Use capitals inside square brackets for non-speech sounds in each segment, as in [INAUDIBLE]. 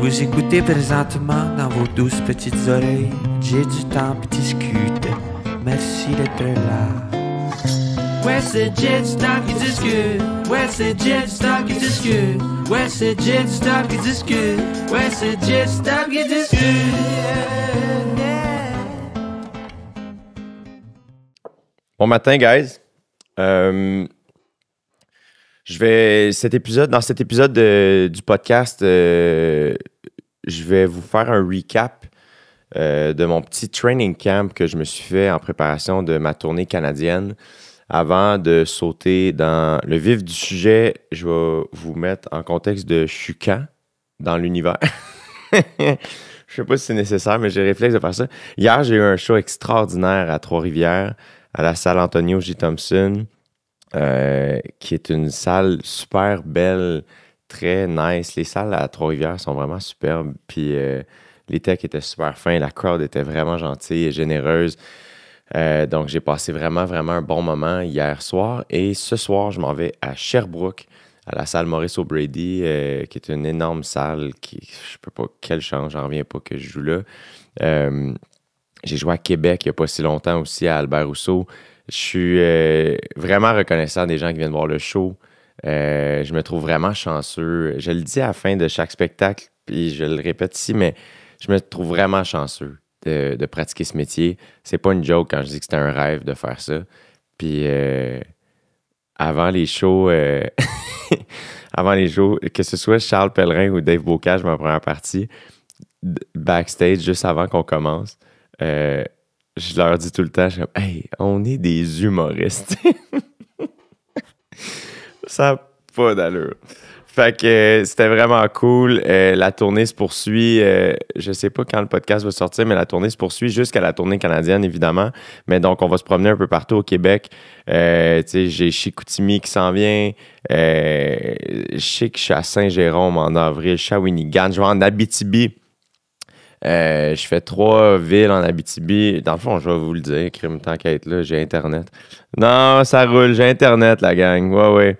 Vous écoutez présentement dans vos douces petites oreilles. J'ai du temps pour discuter. Merci d'être là. Ouais, c'est J'ai du temps qui discute. Ouais, c'est J'ai du temps qui discute. Ouais, c'est J'ai du temps qui discute. Ouais, c'est J'ai du temps qui discute. Bon matin, guys. Euh, je vais. Cet épisode, dans cet épisode euh, du podcast, euh, je vais vous faire un recap euh, de mon petit training camp que je me suis fait en préparation de ma tournée canadienne. Avant de sauter dans le vif du sujet, je vais vous mettre en contexte de Chucan dans l'univers. [LAUGHS] je sais pas si c'est nécessaire, mais j'ai réflexe de faire ça. Hier, j'ai eu un show extraordinaire à Trois-Rivières, à la salle Antonio G. Thompson. Euh, qui est une salle super belle, très nice. Les salles à Trois-Rivières sont vraiment superbes. Puis euh, les techs étaient super fins, la crowd était vraiment gentille et généreuse. Euh, donc, j'ai passé vraiment, vraiment un bon moment hier soir. Et ce soir, je m'en vais à Sherbrooke, à la salle Maurice O'Brady, qui est une énorme salle. Qui, je peux pas, quelle chance, j'en reviens pas que je joue là. j'ai joué à Québec il n'y a pas si longtemps aussi, à Albert Rousseau. Je suis euh, vraiment reconnaissant des gens qui viennent voir le show. Euh, je me trouve vraiment chanceux. Je le dis à la fin de chaque spectacle, puis je le répète ici, mais je me trouve vraiment chanceux de, pratiquer ce métier. C'est pas une joke quand je dis que c'était un rêve de faire ça. Puis euh, avant les shows, [LAUGHS] avant les shows, que ce soit Charles Pellerin ou Dave Bocage, ma première partie, backstage, juste avant qu'on commence, je leur dis tout le temps, je hey, on est des humoristes. [LAUGHS] ça n'a pas d'allure. Fait que euh, c'était vraiment cool. Euh, la tournée se poursuit. Euh, je sais pas quand le podcast va sortir, mais la tournée se poursuit jusqu'à la tournée canadienne, évidemment. Mais donc, on va se promener un peu partout au Québec. j'ai Chicoutimi qui s'en vient. je sais que je suis à Saint-Jérôme en avril, Shawinigan. Je vais en Abitibi euh, je fais trois villes en Abitibi. Dans le fond, je vais vous le dire, crime t'enquête là, j'ai Internet. Non, ça roule, j'ai Internet, la gang. Ouais, ouais.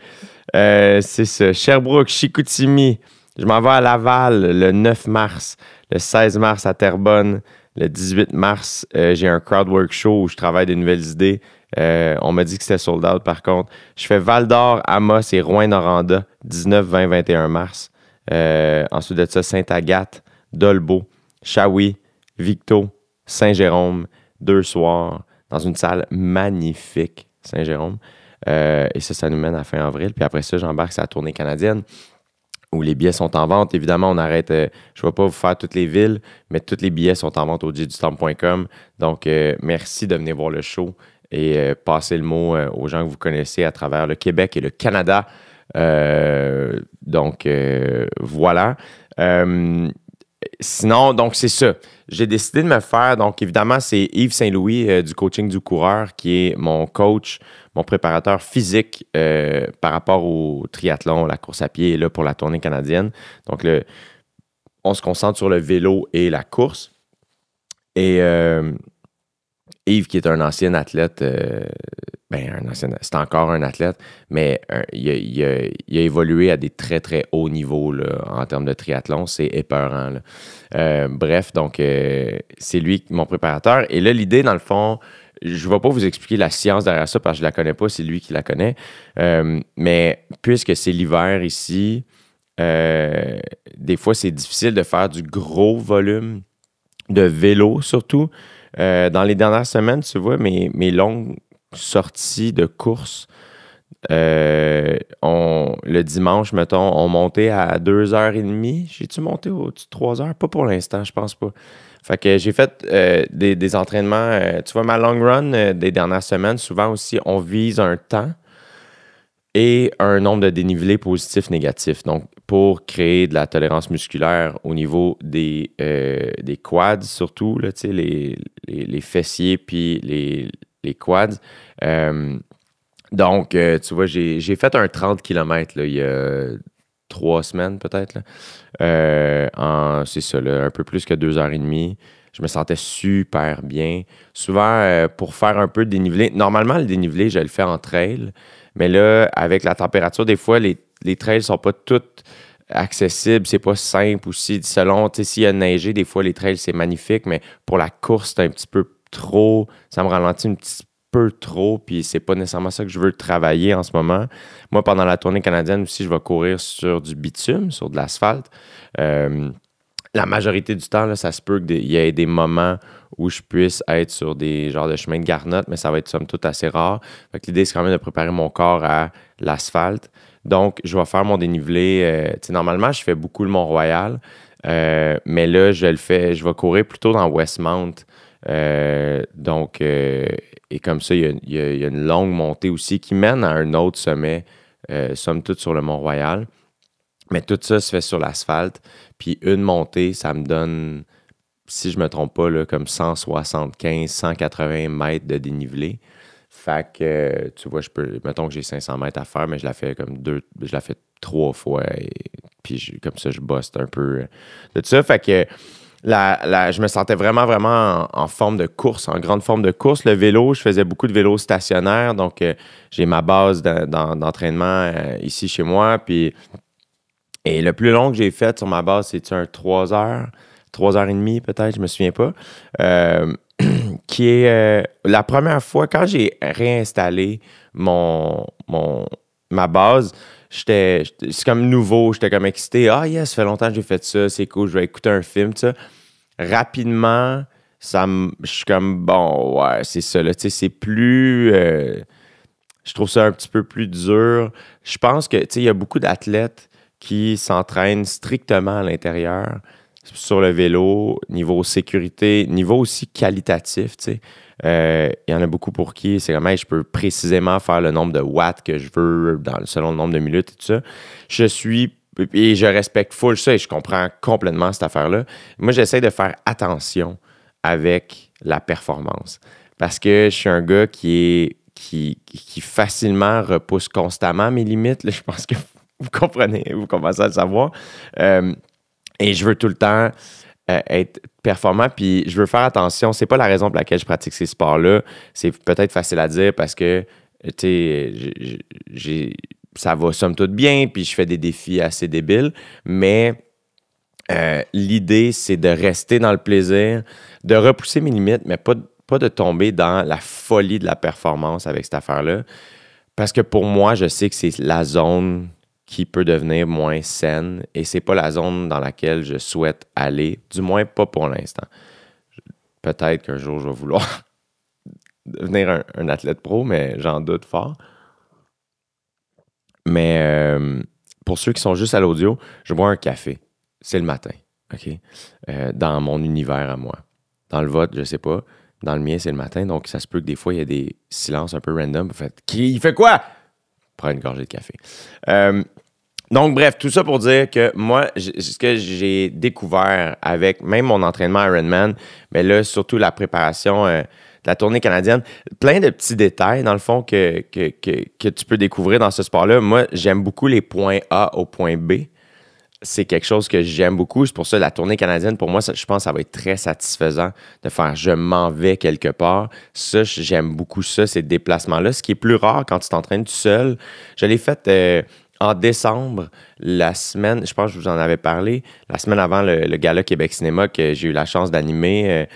Euh, c'est ça. Sherbrooke, Chicoutimi. Je m'en vais à Laval le 9 mars. Le 16 mars à Terrebonne. Le 18 mars, euh, j'ai un crowdwork show où je travaille des nouvelles idées. on m'a dit que c'était sold out par contre. Je fais Val d'Or, Amos et Rouen-Noranda, 19, 20, 21 mars. ensuite de ça, Sainte-Agathe, Dolbeau, Shawi, Victo, Saint-Jérôme, deux soirs, dans une salle magnifique, Saint-Jérôme. Euh, et ça, ça nous mène à fin avril. Puis après ça, j'embarque sur la tournée canadienne où les billets sont en vente. Évidemment, on arrête, euh, je ne vais pas vous faire toutes les villes, mais tous les billets sont en vente au stamp.com. Donc, euh, merci de venir voir le show et passer le mot aux gens que vous connaissez à travers le Québec et le Canada. donc, voilà. Sinon, donc c'est ça. J'ai décidé de me faire, donc évidemment, c'est Yves Saint-Louis euh, du coaching du coureur qui est mon coach, mon préparateur physique euh, par rapport au triathlon, la course à pied là pour la tournée canadienne. Donc on se concentre sur le vélo et la course. Et euh, Yves, qui est un ancien athlète, euh, ben, un ancien, c'est encore un athlète, mais euh, il, a, évolué à des très, très hauts niveaux en termes de triathlon. C'est épeurant. Euh, bref, donc, c'est lui, mon préparateur. Et là, l'idée, dans le fond, je ne vais pas vous expliquer la science derrière ça parce que je ne la connais pas, c'est lui qui la connaît. mais puisque c'est l'hiver ici, des fois, c'est difficile de faire du gros volume de vélo, surtout. Euh, dans les dernières semaines, tu vois, mes, mes longues sorties de course, euh, le dimanche, mettons, ont monté à 2h30. J'ai-tu monté au-dessus de 3h? Pas pour l'instant, je pense pas. Fait que j'ai fait euh, des, entraînements. tu vois, ma long run des dernières semaines, souvent aussi, on vise un temps et un nombre de dénivelés positifs, négatifs. Donc, pour créer de la tolérance musculaire au niveau des, euh, des quads, surtout, là, les, les, fessiers puis les, quads. Euh, donc, euh, tu vois, j'ai fait un 30 km là, il y a trois semaines peut-être. C'est ça, un peu plus que deux heures et demie. Je me sentais super bien. Souvent, pour faire un peu de dénivelé, normalement, le dénivelé, je le fais en trail. Mais là, avec la température, des fois, les les trails sont pas toutes accessibles, c'est pas simple aussi. Selon, tu sais, s'il y a neigé, des fois les trails c'est magnifique, mais pour la course, c'est un petit peu trop, ça me ralentit un petit peu trop, puis c'est pas nécessairement ça que je veux travailler en ce moment. Moi, pendant la tournée canadienne aussi, je vais courir sur du bitume, sur de l'asphalte. Euh, la majorité du temps, ça se peut qu'il y ait des moments où je puisse être sur des genres de chemins de garnotte, mais ça va être somme toute assez rare. L'idée, c'est quand même de préparer mon corps à l'asphalte. Donc, je vais faire mon dénivelé. Euh, normalement, je fais beaucoup le Mont-Royal, euh, mais là, je le fais, je vais courir plutôt dans Westmount. Euh, donc, et comme ça, il y, a, une longue montée aussi qui mène à un autre sommet, somme toute sur le Mont-Royal. Mais tout ça se fait sur l'asphalte. Puis une montée, ça me donne, si je ne me trompe pas, comme 175, 180 mètres de dénivelé. Fait que, euh, tu vois, je peux, mettons que j'ai 500 mètres à faire, mais je la fais comme deux, je la fais trois fois. Et, puis comme ça, je bosse un peu euh, de ça. Fait que la, la, je me sentais vraiment, vraiment en, forme de course, en grande forme de course. Le vélo, je faisais beaucoup de vélo stationnaire. Donc, euh, j'ai ma base d'entraînement ici chez moi. Puis, et le plus long que j'ai fait sur ma base, c'est un 3 heures, 3 heures et demie peut-être, je me souviens pas. [CLEARS THROAT] qui est euh, la première fois, quand j'ai réinstallé mon, ma base, c'est comme nouveau, j'étais comme excité. Ah, yes, ça fait longtemps que j'ai fait ça, c'est cool, je vais écouter un film, tu sais. Rapidement, ça je suis comme bon, ouais, c'est ça, tu sais, c'est plus. Euh, je trouve ça un petit peu plus dur. Je pense que, tu sais, il y a beaucoup d'athlètes qui s'entraînent strictement à l'intérieur sur le vélo, niveau sécurité, niveau aussi qualitatif, tu sais. Euh, il y en a beaucoup pour qui c'est comme je peux précisément faire le nombre de watts que je veux dans, selon le nombre de minutes et tout ça. Je suis et je respecte full ça et je comprends complètement cette affaire-là. Moi, j'essaie de faire attention avec la performance parce que je suis un gars qui qui, facilement repousse constamment mes limites. je pense que [LAUGHS] vous comprenez, vous commencez à le savoir. Euh, et je veux tout le temps euh, être performant, puis je veux faire attention. C'est pas la raison pour laquelle je pratique ces sports-là. C'est peut-être facile à dire parce que, tu sais, ça va somme toute bien, puis je fais des défis assez débiles, mais euh, l'idée, c'est de rester dans le plaisir, de repousser mes limites, mais pas, pas de tomber dans la folie de la performance avec cette affaire-là. Parce que pour moi, je sais que c'est la zone qui peut devenir moins saine et c'est pas la zone dans laquelle je souhaite aller, du moins pas pour l'instant. Peut-être qu'un jour je vais vouloir [LAUGHS] devenir un, athlète pro, mais j'en doute fort. Mais euh, pour ceux qui sont juste à l'audio, je bois un café. C'est le matin, OK? Euh, dans mon univers à moi. Dans le vote, je sais pas. Dans le mien, c'est le matin. Donc, ça se peut que des fois, il y a des silences un peu random. Vous faites, qui, il fait quoi? prends une gorgée de café. Euh, donc, bref, tout ça pour dire que moi, ce que j'ai découvert avec même mon entraînement Ironman, mais là, surtout la préparation euh, de la tournée canadienne, plein de petits détails, dans le fond, que, que, que tu peux découvrir dans ce sport-là. Moi, j'aime beaucoup les points A au point B c'est quelque chose que j'aime beaucoup. C'est pour ça la tournée canadienne, pour moi, je pense que ça va être très satisfaisant de faire je m'en vais quelque part. Ça, j'aime beaucoup ça, ces déplacements-là. Ce qui est plus rare quand tu t'entraînes tout seul. Je l'ai fait euh, en décembre, la semaine, je pense que je vous en avais parlé, la semaine avant le, gala Québec Cinéma que j'ai eu la chance d'animer. Euh,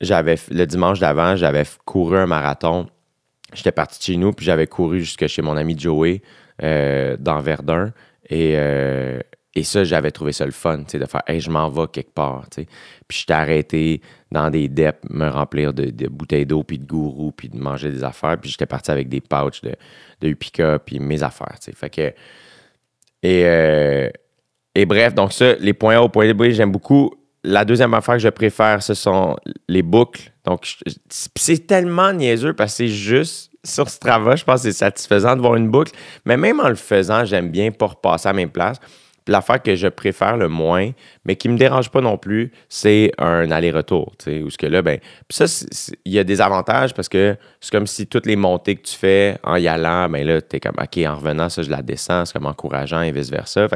j'avais le dimanche d'avant, j'avais couru un marathon. J'étais parti de chez nous, puis j'avais couru jusque chez mon ami Joey euh, dans Verdun. Et et ça, j'avais trouvé ça le fun, de faire Hey, je m'en vais quelque part. Puis j'étais arrêté dans des depths me remplir de, bouteilles d'eau, puis de gourou, puis de manger des affaires. Puis j'étais parti avec des pouches de, de puis mes affaires. Fait que. Et, euh, et bref, donc ça, les points au point B, j'aime beaucoup. La deuxième affaire que je préfère, ce sont les boucles. Donc, c'est tellement niaiseux parce que c'est juste sur Strava, je pense que c'est satisfaisant de voir une boucle. Mais même en le faisant, j'aime bien pas repasser à mes places l'affaire que je préfère le moins, mais qui ne me dérange pas non plus, c'est un aller-retour. Où ce que là, ben, ça, il y a des avantages parce que c'est comme si toutes les montées que tu fais en y allant, ben là, es comme, OK, en revenant, ça, je la descends, c'est comme encourageant et vice-versa.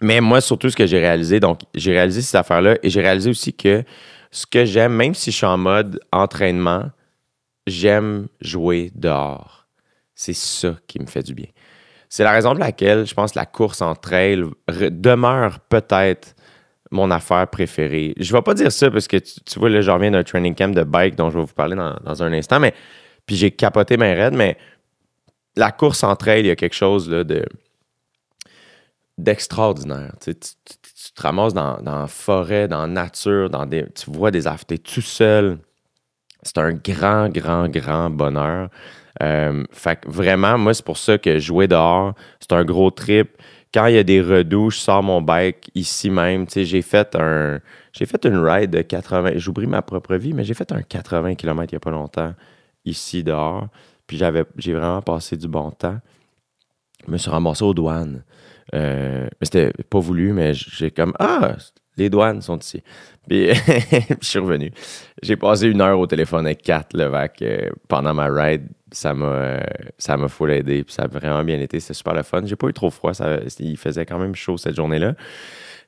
Mais moi, surtout, ce que j'ai réalisé, donc, j'ai réalisé cette affaire-là et j'ai réalisé aussi que ce que j'aime, même si je suis en mode entraînement, j'aime jouer dehors. C'est ça qui me fait du bien. C'est la raison pour laquelle je pense que la course en trail demeure peut-être mon affaire préférée. Je ne vais pas dire ça parce que tu, vois, là, je reviens d'un training camp de bike dont je vais vous parler dans, un instant, mais puis j'ai capoté mes raids, mais la course en trail, il y a quelque chose de d'extraordinaire. Tu, te ramasses dans, la forêt, dans la nature, dans des, tu vois des affaires, tout seul. C'est un grand, grand, grand bonheur. Euh, fait que vraiment, moi, c'est pour ça que jouer dehors, c'est un gros trip. Quand il y a des redoux, je sors mon bike ici même. J'ai fait un j'ai fait une ride de 80. J'oublie ma propre vie, mais j'ai fait un 80 km il n'y a pas longtemps ici dehors. Puis j'avais j'ai vraiment passé du bon temps. Je me suis ramassé aux douanes. Euh, mais c'était pas voulu, mais j'ai comme Ah, les douanes sont ici. Puis [LAUGHS] je suis revenu. J'ai passé une heure au téléphone avec Kat Levac vac euh, pendant ma ride ça m'a ça m'a full aidé puis ça a vraiment bien été c'est super le fun j'ai pas eu trop froid il faisait quand même chaud cette journée là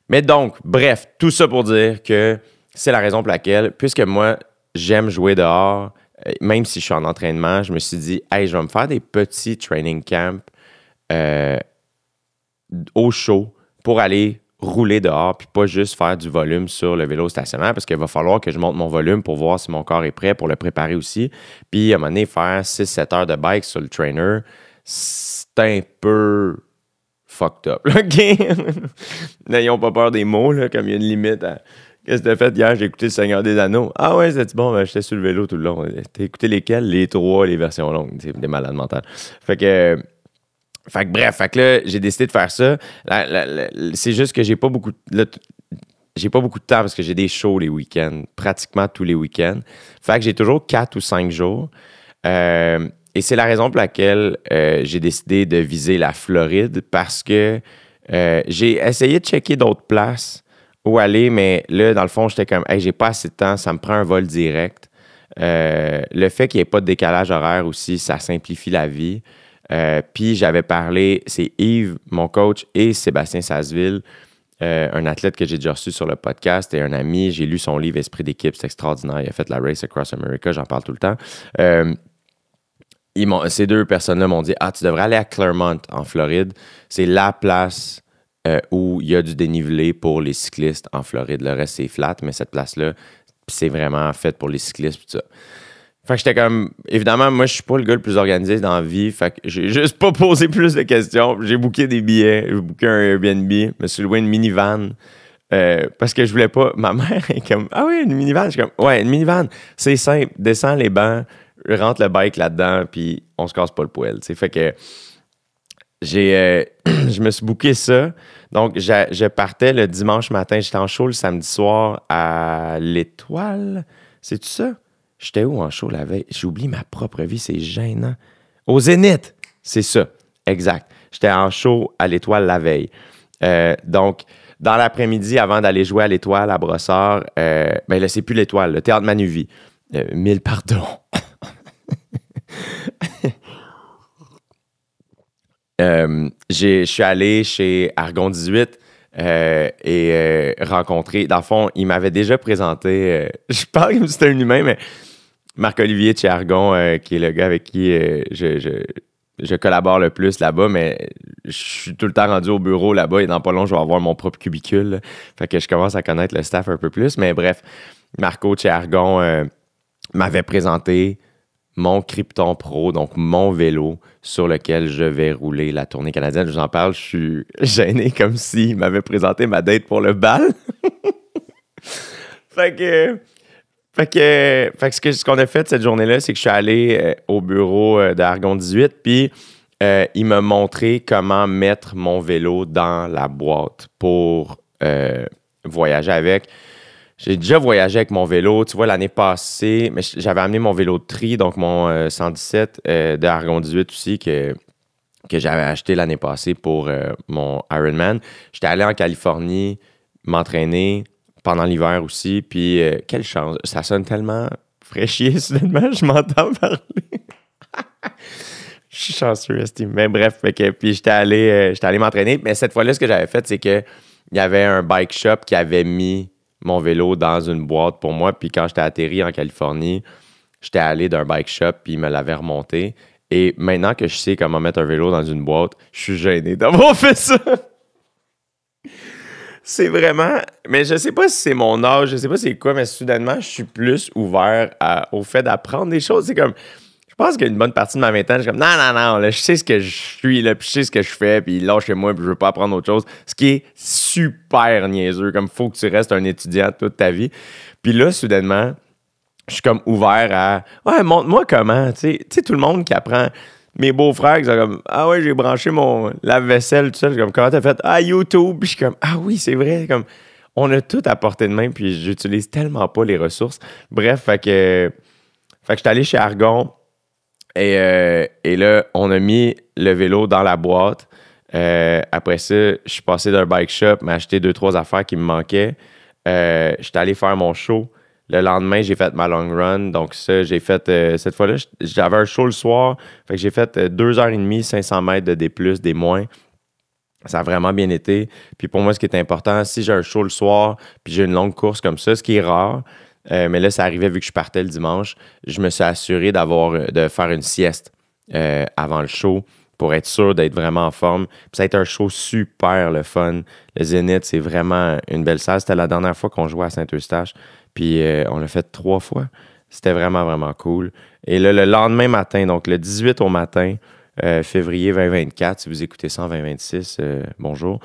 mais donc bref tout ça pour dire que c'est la raison pour laquelle puisque moi j'aime jouer dehors euh, même si je suis en entraînement je me suis dit hey je vais me faire des petits training camps euh, au chaud pour aller rouler dehors, puis pas juste faire du volume sur le vélo stationnaire, parce qu'il va falloir que je monte mon volume pour voir si mon corps est prêt, pour le préparer aussi. Puis à un moment donné, faire 6-7 heures de bike sur le trainer, c'est un peu fucked up. [LAUGHS] N'ayons pas peur des mots, là, comme il y a une limite à. Qu'est-ce que t'as fait hier? J'ai écouté Le Seigneur des Anneaux. Ah ouais, c'est bon, ben, j'étais sur le vélo tout le long. T'as écouté lesquels? Les trois, les versions longues. C'est des malades mentales. Fait que fait bref, là, j'ai décidé de faire ça. C'est juste que j'ai pas beaucoup. j'ai pas beaucoup de temps parce que j'ai des shows les week-ends, pratiquement tous les week-ends. Fait que j'ai toujours quatre ou cinq jours. Euh, et c'est la raison pour laquelle euh, j'ai décidé de viser la Floride parce que euh, j'ai essayé de checker d'autres places où aller, mais là, dans le fond, j'étais comme, hey, j'ai pas assez de temps, ça me prend un vol direct. le fait qu'il n'y ait pas de décalage horaire aussi, ça simplifie la vie. Euh, puis j'avais parlé, c'est Yves, mon coach, et Sébastien Sasseville, euh, un athlète que j'ai déjà reçu sur le podcast et un ami. J'ai lu son livre Esprit d'équipe, c'est extraordinaire. Il a fait la Race Across America, j'en parle tout le temps. Euh, ces deux personnes-là m'ont dit Ah, tu devrais aller à Claremont, en Floride. C'est la place où il y a du dénivelé pour les cyclistes en Floride. Le reste, c'est flat, mais cette place-là, c'est vraiment faite pour les cyclistes. Tout ça. Fait que j'étais comme, évidemment, moi, je suis pas le gars le plus organisé dans la vie. Fait que j'ai juste pas posé plus de questions. J'ai booké des billets, j'ai booké un Airbnb, je me suis loué une minivan. Euh, parce que je voulais pas. Ma mère est comme, ah oui, une minivan. Je suis comme, ouais, une minivan. C'est simple. Descends les bancs, rentre le bike là-dedans, puis on se casse pas le poil. C'est Fait que j'ai, euh, [CLEARS THROAT] je me suis booké ça. Donc, je, je partais le dimanche matin. J'étais en chaud le samedi soir à l'Étoile. cest tout ça? J'étais où en show la veille? J'oublie ma propre vie, c'est gênant. Au Zénith! C'est ça, exact. J'étais en show à l'Étoile la veille. Euh, donc, dans l'après-midi, avant d'aller jouer à l'Étoile à Brossard, euh, ben là, c'est plus l'Étoile, le Théâtre Manuvie. Euh, mille pardons. [LAUGHS] Je suis allé chez Argon 18 et rencontré. Dans le fond, il m'avait déjà présenté. [LAUGHS] je parle comme si c'était un humain, mais Marc-Olivier Thiargon, euh, qui est le gars avec qui euh, je, collabore le plus là-bas, mais je suis tout le temps rendu au bureau là-bas et dans pas long, je vais avoir mon propre cubicule. Fait que je commence à connaître le staff un peu plus. Mais bref, Marco Thiargon euh, m'avait présenté mon Krypton Pro, donc mon vélo sur lequel je vais rouler la tournée canadienne. Je vous en parle, je suis gêné comme s'il m'avait présenté ma date pour le bal. [LAUGHS] fait que fait que, ce, qu'on a fait cette journée-là, c'est que je suis allé euh, au bureau euh, d'Argon 18, puis euh, il m'a montré comment mettre mon vélo dans la boîte pour voyager avec. J'ai déjà voyagé avec mon vélo. Tu vois, l'année passée, mais j'avais amené mon vélo de tri, donc mon 117 de Argon 18 aussi, que, que j'avais acheté l'année passée pour mon Ironman. J'étais allé en Californie m'entraîner, pendant l'hiver aussi. Puis, euh, quelle chance. Ça sonne tellement fraîchier, [LAUGHS] soudainement, je m'entends parler. [LAUGHS] je suis chanceux, Mais bref, puis j'étais allé, euh, j'étais allé m'entraîner. Mais cette fois-là, ce que j'avais fait, c'est que il y avait un bike shop qui avait mis mon vélo dans une boîte pour moi. Puis quand j'étais atterri en Californie, j'étais allé d'un bike shop, puis il me l'avait remonté. Et maintenant que je sais comment mettre un vélo dans une boîte, je suis gêné d'avoir [LAUGHS] fait ça c'est vraiment. Mais je sais pas si c'est mon âge, je sais pas c'est quoi, mais soudainement, je suis plus ouvert au fait d'apprendre des choses. C'est comme. Je pense qu'une bonne partie de ma vingtaine, je suis comme non, non, non, là, je sais ce que je suis, là, puis je sais ce que je fais, puis là, chez moi, puis je veux pas apprendre autre chose. Ce qui est super niaiseux, comme faut que tu restes un étudiant toute ta vie. Puis là, soudainement, je suis comme ouvert à Ouais, montre-moi comment. Tu sais, tout le monde qui apprend mes beaux-frères, ils sont comme Ah ouais, j'ai branché mon lave-vaisselle, tout ça. Je suis comme Comment t'as fait Ah, YouTube. Puis je suis comme Ah oui, c'est vrai. Comme, on a tout à portée de main, puis j'utilise tellement pas les ressources. Bref, fait que, que je suis allé chez Argon. Euh, et, là, on a mis le vélo dans la boîte. Euh, après ça, je suis passé d'un bike shop, m'acheter acheté deux, trois affaires qui me manquaient. Euh, je suis allé faire mon show. Le lendemain, j'ai fait ma long run. Donc, ça, j'ai fait. Euh, cette fois-là, j'avais un show le soir. Fait que j'ai fait 2h30, euh, 500 mètres de des plus, des moins. Ça a vraiment bien été. Puis pour moi, ce qui est important, si j'ai un show le soir, puis j'ai une longue course comme ça, ce qui est rare, euh, mais là, ça arrivait vu que je partais le dimanche, je me suis assuré d'avoir de faire une sieste avant le show pour être sûr d'être vraiment en forme. Puis ça a été un show super le fun. Le Zénith, c'est vraiment une belle salle. C'était la dernière fois qu'on jouait à Saint-Eustache. Puis euh, on l'a fait trois fois. C'était vraiment, vraiment cool. Et là, le lendemain matin, donc le 18 au matin, euh, février 2024, si vous écoutez ça en 2026, euh, bonjour.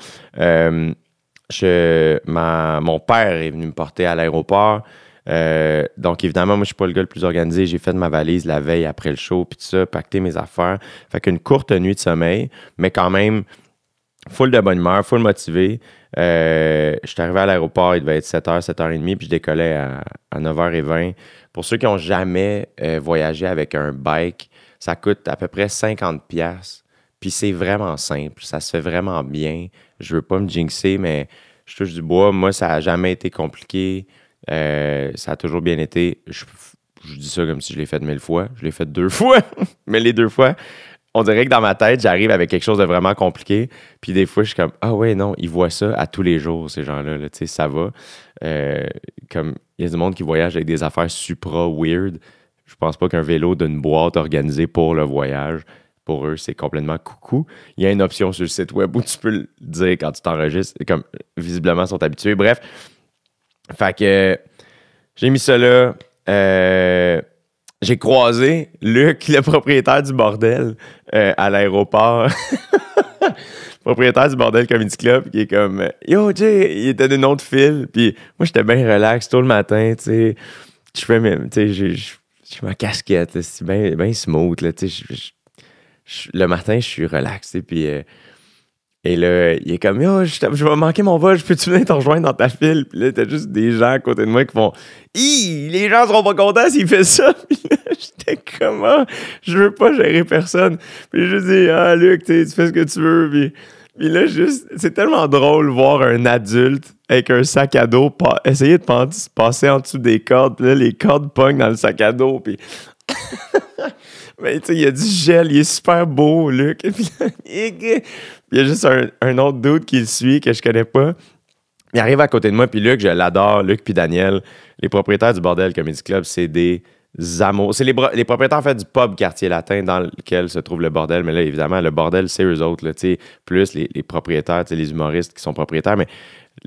Je, mon père est venu me porter à l'aéroport. donc, évidemment, moi, je suis pas le gars le plus organisé. J'ai fait ma valise la veille après le show, puis tout ça, pacté mes affaires. Fait qu'une courte nuit de sommeil, mais quand même, full de bonne humeur, full motivé. Euh, je suis arrivé à l'aéroport, il devait être 7h, 7h30, puis je décollais à, 9h20. Pour ceux qui n'ont jamais euh, voyagé avec un bike, ça coûte à peu près 50$. Puis c'est vraiment simple, ça se fait vraiment bien. Je veux pas me jinxer, mais je touche du bois. Moi, ça n'a jamais été compliqué. Euh, ça a toujours bien été. Je, je dis ça comme si je l'ai fait mille fois. Je l'ai fait deux [LAUGHS] fois, mais les deux fois, on dirait que dans ma tête, j'arrive avec quelque chose de vraiment compliqué. Puis des fois, je suis comme, ah ouais, non, ils voient ça à tous les jours, ces gens-là. tu sais, ça va. Euh, comme, il y a du monde qui voyage avec des affaires supra weird. Je pense pas qu'un vélo d'une boîte organisée pour le voyage, pour eux, c'est complètement coucou. Il y a une option sur le site web où tu peux le dire quand tu t'enregistres. Comme, visiblement, ils sont habitués. Bref. Fait que j'ai mis cela euh, j'ai croisé Luc, le propriétaire du bordel. Euh, à l'aéroport. [LAUGHS] propriétaire du bordel Comedy Club qui est comme Yo, Jay, il était une autre file. Puis moi, j'étais bien relax tout le matin, tu sais. Je fais même, tu ma casquette, c'est bien smooth, tu sais. Le matin, je suis relax, puis. Euh, et là, il est comme, yo, je, vais manquer mon vol, je peux-tu venir te rejoindre dans ta file? Puis là, t'as juste des gens à côté de moi qui font, hi, les gens seront pas contents s'ils fait ça. [LAUGHS] [LAUGHS] comment? Ah, je veux pas gérer personne. Puis je dis, ah, Luc, tu fais ce que tu veux. Puis, là, juste, c'est tellement drôle voir un adulte avec un sac à dos pas, essayer de passer en dessous des cordes. là, les cordes pognent dans le sac à dos. Puis. [LAUGHS] Mais tu sais, il y a du gel, il est super beau, Luc. [LAUGHS] Puis il y a juste un, autre doute qui le suit que je connais pas. Il arrive à côté de moi, puis Luc, je l'adore, Luc puis Daniel. Les propriétaires du Bordel Comedy Club, c'est des Zamo. C'est les, propriétaires en fait, du pub quartier latin dans lequel se trouve le bordel. Mais là, évidemment, le bordel, c'est eux autres, là, plus les, propriétaires, les humoristes qui sont propriétaires. Mais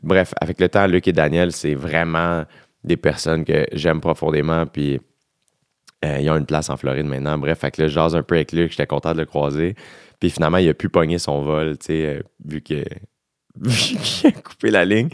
bref, avec le temps, Luc et Daniel, c'est vraiment des personnes que j'aime profondément. Puis euh, ils ont une place en Floride maintenant. Bref, avec que là, je jase un peu avec Luc, j'étais content de le croiser. Puis finalement, il a pu pogner son vol, euh, vu que. [LAUGHS] Vu qu'il a coupé la ligne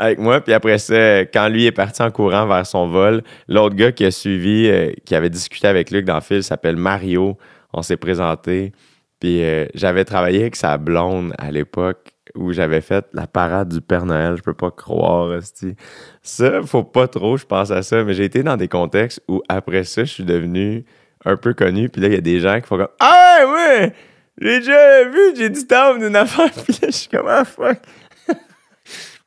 avec moi. Puis après ça, quand lui est parti en courant vers son vol, l'autre gars qui a suivi, euh, qui avait discuté avec Luc dans le fil, s'appelle Mario. On s'est présenté. Puis euh, j'avais travaillé avec sa blonde à l'époque où j'avais fait la parade du Père Noël. Je peux pas croire, aussi Ça, faut pas trop, je pense à ça. Mais j'ai été dans des contextes où après ça, je suis devenu un peu connu. Puis là, il y a des gens qui font comme Ah oui! J'ai déjà vu, j'ai du temps d'une affaire. [LAUGHS] Puis là, je suis comme Ah fuck!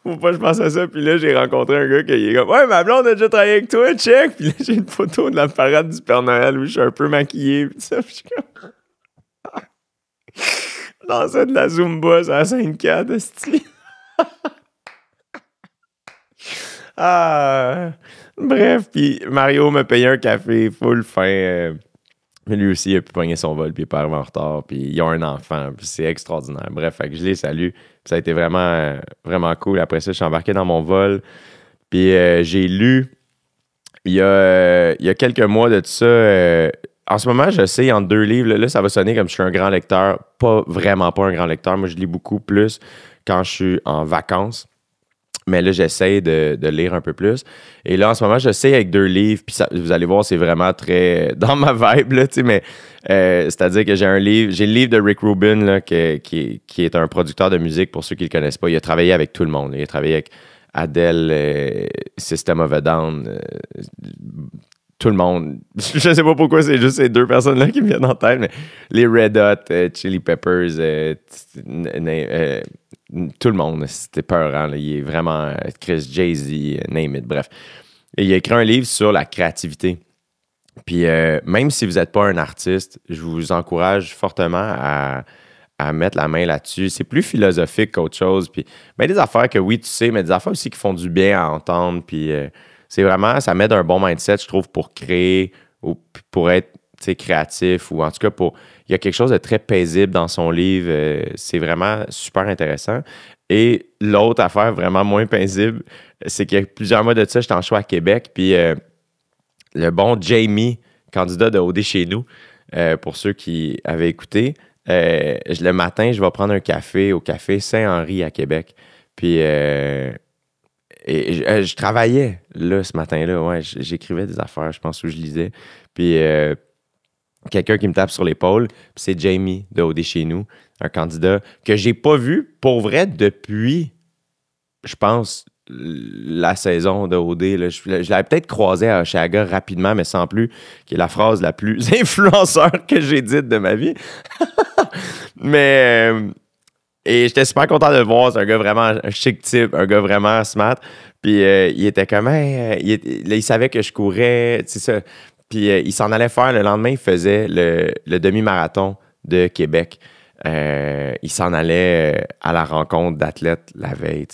faut pas que je pense à ça. Puis là, j'ai rencontré un gars qui est comme Ouais, ma blonde a déjà travaillé avec toi, check. Puis là, j'ai une photo de la parade du Père Noël où je suis un peu maquillé. Puis ça, puis je suis comme. Ah! ça, de la Zumba c'est la k de style. ah. Bref, puis Mario m'a payé un café full fin. faire euh, mais lui aussi, il a pu pogner son vol, puis il est pas arrivé en retard, puis il a un enfant, c'est extraordinaire. Bref, que je les salue. ça a été vraiment, euh, vraiment cool. Après ça, je suis embarqué dans mon vol, puis euh, j'ai lu, il y, a, euh, il y quelques mois de tout ça, en ce moment, je sais, en deux livres, ça va sonner comme je suis un grand lecteur. Pas vraiment pas un grand lecteur. Moi, je lis beaucoup plus quand je suis en vacances. Mais là, j'essaie de, lire un peu plus. Et là, en ce moment, j'essaie avec deux livres. Puis vous allez voir, c'est vraiment très [LAUGHS] dans ma vibe, mais euh, c'est-à-dire que j'ai un livre, j'ai le livre de Rick Rubin, qui, est un producteur de musique, pour ceux qui ne le connaissent pas. Il a travaillé avec tout le monde. Il a travaillé avec Adele, euh, System of a Down, euh, tout le monde. [LAUGHS] Je ne sais pas pourquoi, c'est juste ces deux personnes-là qui me viennent en tête, mais les Red Hot, Chili Peppers, tout le monde, c'était peur. Hein, il est vraiment euh, Chris Jay-Z, name it, bref. il a écrit un livre sur la créativité. Puis euh, même si vous n'êtes pas un artiste, je vous encourage fortement à, mettre la main là-dessus. C'est plus philosophique qu'autre chose. Puis mais ben, des affaires que oui, tu sais, mais des affaires aussi qui font du bien à entendre. Puis euh, c'est vraiment, ça met un bon mindset, je trouve, pour créer ou pour être créatif ou en tout cas pour il y a quelque chose de très paisible dans son livre. Euh, c'est vraiment super intéressant. Et l'autre affaire vraiment moins paisible, c'est qu'il y a plusieurs mois de ça, j'étais en choix à Québec. Puis euh, le bon Jamie, candidat de OD chez nous, euh, pour ceux qui avaient écouté, le matin, je vais prendre un café au café Saint-Henri à Québec. Puis et je, travaillais là ce matin-là. Ouais, j'écrivais des affaires, je pense, où je lisais. Puis, quelqu'un qui me tape sur l'épaule, c'est Jamie de OD chez nous, un candidat que j'ai pas vu pour vrai depuis, je pense, la saison de OD. Je, l'avais peut-être croisé à Oshaga rapidement, mais sans plus, qui est la phrase la plus [LAUGHS] influenceur que j'ai dite de ma vie. [LAUGHS] mais. Euh, et j'étais super content de le voir. C'est un gars vraiment chic type, un gars vraiment smart. Puis euh, il était comme, même, euh, il, il savait que je courais, tu sais ça. Euh, il s'en allait faire, le lendemain, il faisait le, demi-marathon de Québec. Euh, il s'en allait euh, à la rencontre d'athlètes la veille,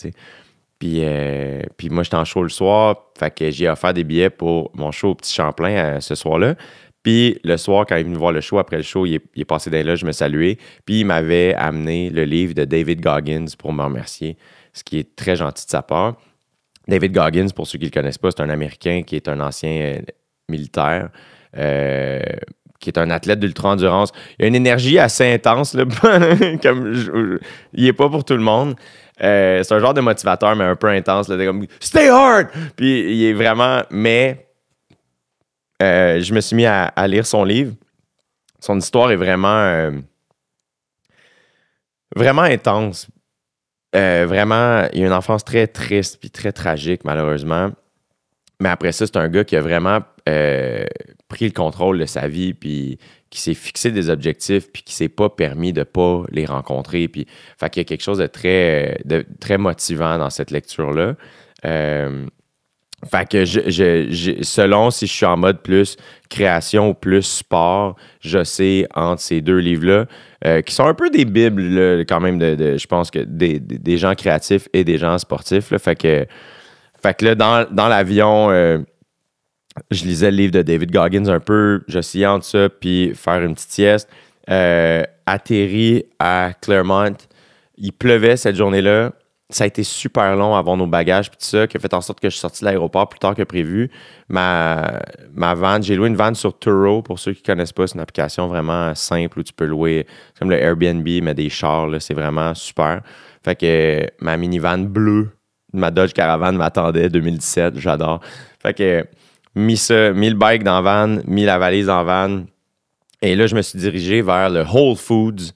Puis, puis moi, j'étais en show le soir, fait que j'ai offert des billets pour mon show au Petit Champlain ce soir-là. Puis le soir, quand il est venu voir le show, après le show, il est, il est passé d'un là, je me saluais. Puis il m'avait amené le livre de David Goggins pour me remercier, ce qui est très gentil de sa part. David Goggins, pour ceux qui ne le connaissent pas, c'est un Américain qui est un ancien militaire. Euh, qui est un athlète d'ultra-endurance. Il a une énergie assez intense. [LAUGHS] comme je, il n'est pas pour tout le monde. Euh, c'est un genre de motivateur, mais un peu intense. Là, comme « Stay hard! » Puis il est vraiment... Mais euh, je me suis mis à, lire son livre. Son histoire est vraiment... vraiment intense. vraiment, il a une enfance très triste puis très tragique, malheureusement. Mais après ça, c'est un gars qui a vraiment euh, pris le contrôle de sa vie, puis qui s'est fixé des objectifs, puis qui s'est pas permis de pas les rencontrer. Puis, fait qu'il y a quelque chose de très, très motivant dans cette lecture-là. Euh, fait que je, selon si je suis en mode plus création ou plus sport, je sais entre ces deux livres-là, euh, qui sont un peu des bibles quand même, de, je pense que des, gens créatifs et des gens sportifs. Fait, que, fait que là, dans, l'avion, je lisais le livre de David Goggins un peu, je entre ça, puis faire une petite sieste. Euh, atterri à Claremont, il pleuvait cette journée-là. Ça a été super long avant nos bagages, puis tout ça, qui a fait en sorte que je suis sorti de l'aéroport plus tard que prévu. Ma, ma van j'ai loué une van sur Turo, pour ceux qui ne connaissent pas, c'est une application vraiment simple où tu peux louer, comme le Airbnb, mais des chars, c'est vraiment super. Fait que ma minivan bleue, ma Dodge Caravan m'attendait 2017, j'adore. Fait que mis, mis le bike dans la van, mis la valise en van. Et là, je me suis dirigé vers le Whole Foods,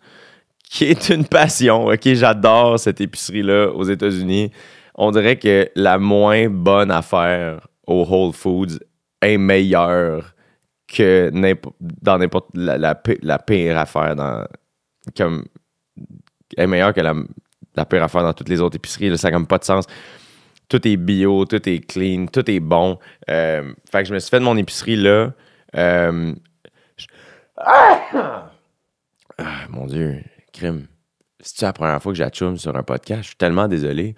qui est une passion. j'adore cette épicerie-là aux États-Unis. On dirait que la moins bonne affaire au Whole Foods est meilleure que dans n'importe la, pire affaire dans comme est meilleure que la, pire affaire dans toutes les autres épiceries ça n'a comme pas de sens tout est bio, tout est clean, tout est bon. Euh, fait que je me suis fait de mon épicerie là. Euh, [COUGHS] ah! Mon Dieu, crime. C'est la première fois que j'achume sur un podcast. Je suis tellement désolé.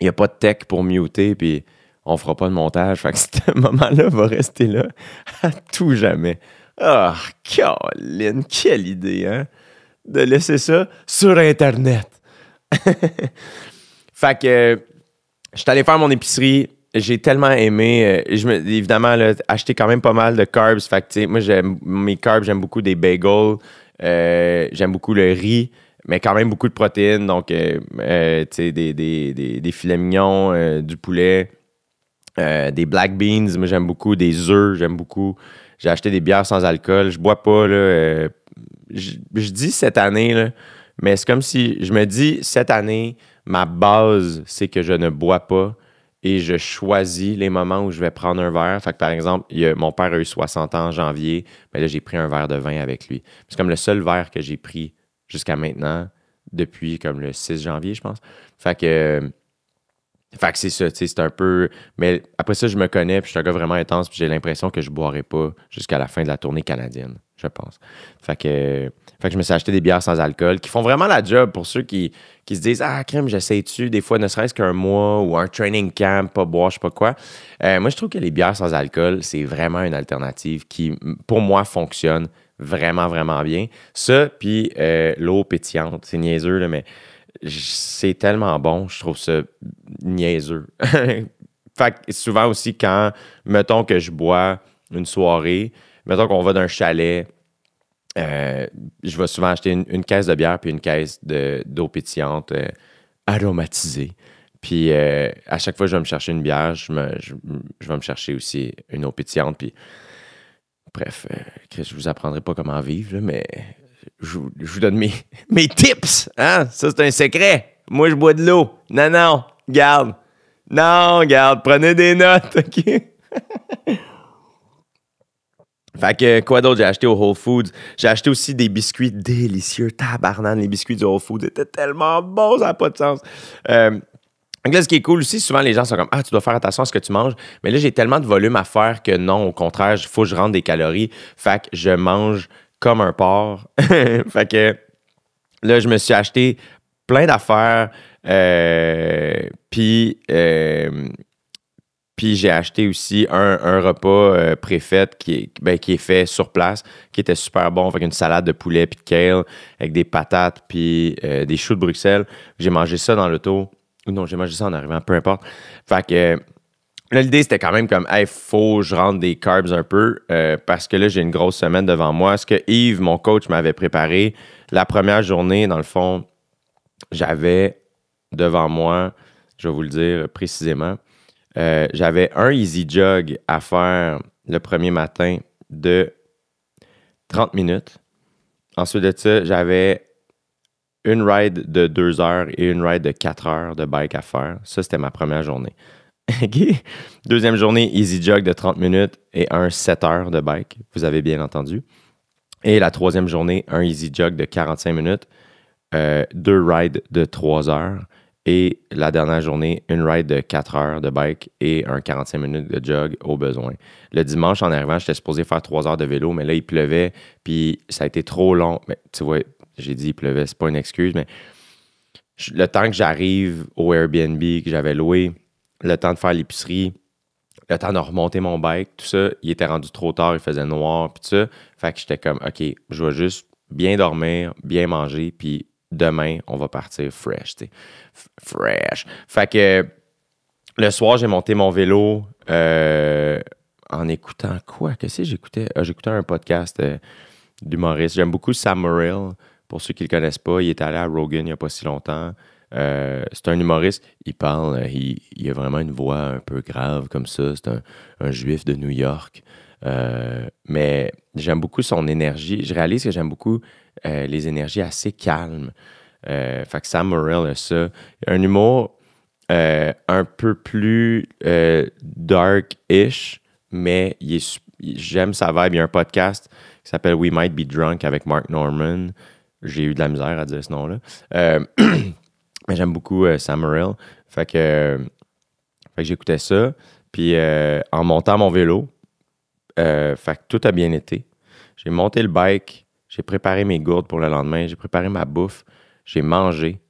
Il n'y a pas de tech pour muter, puis on fera pas de montage. Fait que [LAUGHS] ce moment-là va rester là à tout jamais. Ah, oh, quelle idée, hein? De laisser ça sur Internet. [LAUGHS] fait que euh, je suis allé faire mon épicerie. J'ai tellement aimé. Euh, je me, évidemment, là, acheter quand même pas mal de carbs. Fait moi, j'aime mes carbs, j'aime beaucoup des bagels. Euh, j'aime beaucoup le riz, mais quand même beaucoup de protéines. Donc, euh, tu des, des, des, des, filets mignons, du poulet, des black beans. Moi, j'aime beaucoup des œufs. J'aime beaucoup. J'ai acheté des bières sans alcool. Je bois pas. Là, je, dis cette année, mais c'est comme si je me dis cette année ma base, c'est que je ne bois pas et je choisis les moments où je vais prendre un verre. Fait par exemple, mon père a eu 60 ans en janvier, mais ben là, j'ai pris un verre de vin avec lui. C'est comme le seul verre que j'ai pris jusqu'à maintenant, depuis comme le 6 janvier, je pense. Fait que, fait que c'est ça, c'est un peu. Mais après ça, je me connais, puis je suis un gars vraiment intense, puis j'ai l'impression que je boirai pas jusqu'à la fin de la tournée canadienne je pense. Fait que, je me suis acheté des bières sans alcool qui font vraiment la job pour ceux qui, se disent Ah, crème, j'essaie-tu des fois, ne serait-ce qu'un mois ou un training camp, pas boire, je sais pas quoi. Euh, moi, je trouve que les bières sans alcool, c'est vraiment une alternative qui, pour moi, fonctionne vraiment, vraiment bien. Ça, puis euh, l'eau pétillante, c'est niaiseux, mais c'est tellement bon, je trouve ça niaiseux. [LAUGHS] fait que souvent aussi, quand, mettons que je bois une soirée, mettons qu'on va d'un chalet, euh, je vais souvent acheter une, caisse de bière puis une caisse d'eau pétillante euh, aromatisée. Puis euh, à chaque fois que je vais me chercher une bière, je, vais me chercher aussi une eau pétillante. Puis bref, je ne vous apprendrai pas comment vivre, mais je, vous donne mes, [LAUGHS] mes tips. Hein? Ça, c'est un secret. Moi, je bois de l'eau. Non, non, garde. Non, garde, prenez des notes, [LAUGHS] OK? Fait que quoi d'autre j'ai acheté au Whole Foods? J'ai acheté aussi des biscuits délicieux. Tabarnane, les biscuits du Whole Foods étaient tellement bons, ça n'a pas de sens. Euh, donc là, ce qui est cool aussi, souvent les gens sont comme Ah, tu dois faire attention à ce que tu manges. Mais là, j'ai tellement de volume à faire que non, au contraire, il faut que je rentre des calories. Fait que je mange comme un porc. [LAUGHS] fait que là, je me suis acheté plein d'affaires. Euh, puis. Euh, puis j'ai acheté aussi un, un repas euh, qui est, ben, qui est fait sur place, qui était super bon, avec une salade de poulet puis de kale, avec des patates puis euh, des choux de Bruxelles. J'ai mangé ça dans l'auto. Ou non, j'ai mangé ça en arrivant, peu importe. Fait que euh, l'idée, c'était quand même comme, hey, faut que je rentre des carbs un peu parce que là, j'ai une grosse semaine devant moi. Ce que Yves, mon coach, m'avait préparé, la première journée, dans le fond, j'avais devant moi, je vais vous le dire précisément, euh, j'avais un easy jog à faire le premier matin de 30 minutes. Ensuite de ça, j'avais une ride de 2 heures et une ride de 4 heures de bike à faire. Ça, c'était ma première journée. [LAUGHS] Deuxième journée, easy jog de 30 minutes et un 7 heures de bike, vous avez bien entendu. Et la troisième journée, un easy jog de 45 minutes, euh, deux rides de 3 heures et la dernière journée, une ride de 4 heures de bike et un 45 minutes de jog au besoin. Le dimanche, en arrivant, j'étais supposé faire 3 heures de vélo, mais là, il pleuvait, puis ça a été trop long. Mais tu vois, j'ai dit il pleuvait, c'est pas une excuse, mais le temps que j'arrive au Airbnb que j'avais loué, le temps de faire l'épicerie, le temps de remonter mon bike, tout ça, il était rendu trop tard, il faisait noir, puis tout ça. Fait que j'étais comme, OK, je vais juste bien dormir, bien manger, puis demain, on va partir fresh, tu Fresh. Fait que le soir, j'ai monté mon vélo euh, en écoutant quoi? Qu'est-ce que j'écoutais? Ah, j'écoutais un podcast euh, d'humoriste. J'aime beaucoup Sam Morril. Pour ceux qui ne le connaissent pas, il est allé à Rogan il n'y a pas si longtemps. Euh, c'est un humoriste, il parle, il, a vraiment une voix un peu grave comme ça. C'est un juif de New York. Euh, mais j'aime beaucoup son énergie. Je réalise que j'aime beaucoup euh, les énergies assez calmes. Euh, fait que Sam Morrell a ça. Un humour un peu plus dark-ish, mais j'aime sa vibe. Il y a un podcast qui s'appelle We Might Be Drunk avec Mark Norman. J'ai eu de la misère à dire ce nom-là. [CLEARS THROAT] mais j'aime beaucoup Sam Morrell. Fait que, fait que j'écoutais ça. Puis en montant mon vélo, euh, fait que tout a bien été. J'ai monté le bike, j'ai préparé mes gourdes pour le lendemain, j'ai préparé ma bouffe, j'ai mangé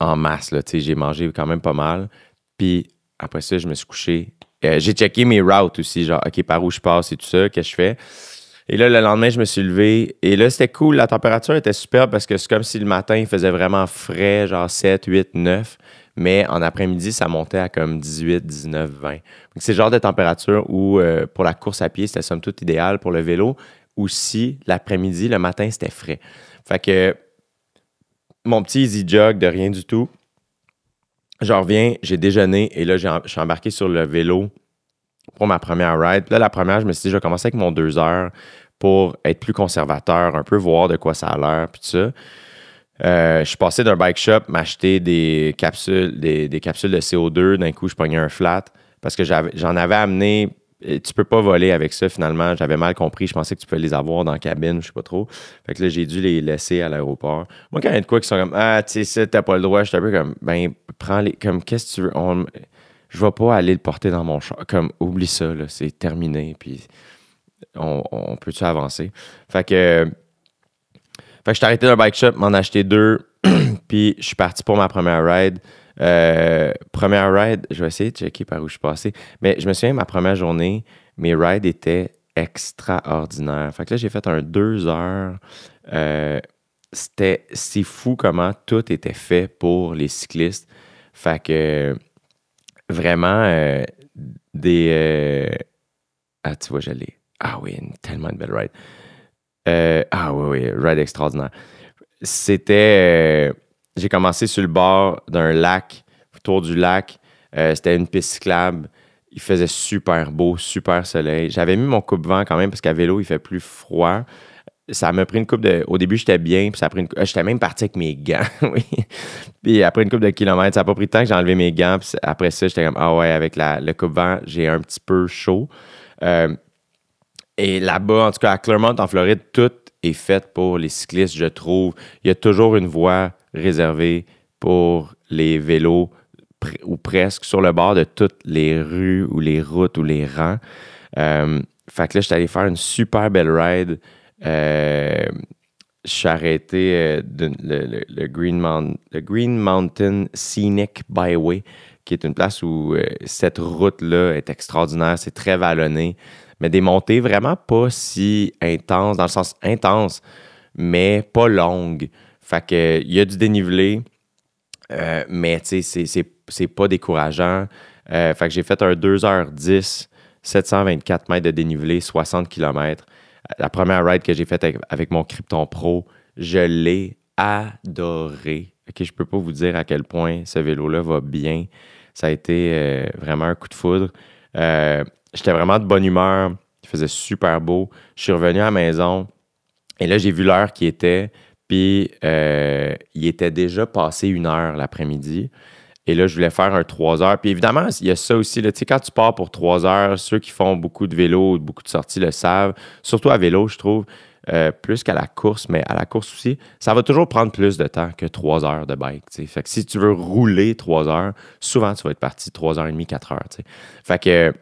en masse. Là, j'ai mangé quand même pas mal. Puis après ça, je me suis couché. Euh, j'ai checké mes routes aussi, genre, OK, par où je passe et tout ça, qu'est-ce que je fais. Et là, le lendemain, je me suis levé. Et là, c'était cool. La température était superbe parce que c'est comme si le matin, il faisait vraiment frais, genre 7, 8, 9. Mais en après-midi, ça montait à comme 18, 19, 20. C'est le genre de température où euh, pour la course à pied, c'était somme toute idéal. Pour le vélo, aussi, l'après-midi, le matin, c'était frais. Fait que mon petit easy jog de rien du tout. je reviens, j'ai déjeuné et là, je suis embarqué sur le vélo pour ma première ride. là, la première, je me suis dit, je vais commencer avec mon deux heures pour être plus conservateur, un peu voir de quoi ça a l'air, puis tout ça. Euh, je suis passé d'un bike shop, m'acheter des capsules, des, capsules de CO2. D'un coup, je prenais un flat parce que j'en avais amené. Tu peux pas voler avec ça finalement. J'avais mal compris. Je pensais que tu peux les avoir dans la cabine, je sais pas trop. Fait que là, j'ai dû les laisser à l'aéroport. Moi, quand il y a de quoi qui sont comme Ah, tu sais, ça, t'as pas le droit, je suis un peu comme Ben, prends les. Comme, qu'est-ce que tu veux Je vais pas aller le porter dans mon char. Comme, oublie ça, là, c'est terminé. Puis, on, on peut-tu avancer? Fait que fait que je suis arrêté le bike shop, m'en acheté deux, [CLEARS THROAT] puis je suis parti pour ma première ride. Euh, première ride, je vais essayer de checker par où je suis passé. Mais je me souviens, ma première journée, mes rides étaient extraordinaires. Fait que là, j'ai fait un deux heures. Euh, c'était si fou comment tout était fait pour les cyclistes. Fait que vraiment, euh, des. ah, tu vois, j'allais. Ah oui, tellement de belles rides. Euh, ah oui, oui, Ride Extraordinaire. C'était. Euh, j'ai commencé sur le bord d'un lac, autour du lac. Euh, c'était une piste cyclable. Il faisait super beau, super soleil. J'avais mis mon coupe-vent quand même parce qu'à vélo, il fait plus froid. Ça m'a pris une coupe de. Au début, j'étais bien, puis ça a pris une. J'étais même parti avec mes gants, [LAUGHS] oui. Puis après une coupe de kilomètres, ça n'a pas pris de temps que j'ai enlevé mes gants. Puis après ça, j'étais comme, ah ouais, avec la, le coupe-vent, j'ai un petit peu chaud. Et là-bas, en tout cas, à Clermont, en Floride, tout est fait pour les cyclistes, je trouve. Il y a toujours une voie réservée pour les vélos ou presque sur le bord de toutes les rues ou les routes ou les rangs. Euh, fait que là, suis allé faire une super belle ride. Euh, je arrêté euh, le, Green Mountain Scenic Byway, qui est une place où euh, cette route-là est extraordinaire. C'est très vallonné mais des montées vraiment pas si intenses, dans le sens intense, mais pas longues. Fait que il y a du dénivelé, euh, mais tu sais, c'est pas décourageant. Euh, fait que j'ai fait un 2h10, 724 mètres de dénivelé, 60 km. La première ride que j'ai faite avec, mon Krypton Pro, je l'ai adoré. Je je peux pas vous dire à quel point ce vélo-là va bien. Ça a été euh, vraiment un coup de foudre. Euh, J'étais vraiment de bonne humeur. Il faisait super beau. Je suis revenu à la maison. Et là, j'ai vu l'heure qui était. Puis, euh, il était déjà passé une heure l'après-midi. Et là, je voulais faire un 3 heures. Puis évidemment, il y a ça aussi. sais, quand tu pars pour trois heures, ceux qui font beaucoup de vélo beaucoup de sorties le savent. Surtout à vélo, je trouve, euh, plus qu'à la course, mais à la course aussi, ça va toujours prendre plus de temps que trois heures de bike. Fait que si tu veux rouler trois heures, souvent tu vas être parti trois heures et demie, 4 heures. Fait que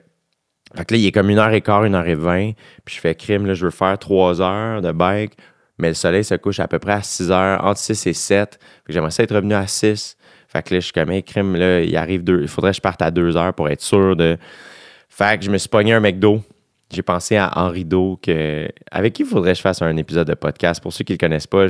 fait que là, il est comme une h et 1h20. Puis je fais crime, je veux faire trois heures de bike. Mais le soleil se couche à peu près à 6 h entre 6 et 7. j'aimerais être revenu à 6. Fait que là, je suis comme, crime, il arrive deux. Il faudrait que je parte à 2 h pour être sûr de. Fait que je me suis pogné un McDo j'ai pensé à Henri Do, avec qui il faudrait que je fasse un épisode de podcast. Pour ceux qui ne le connaissent pas,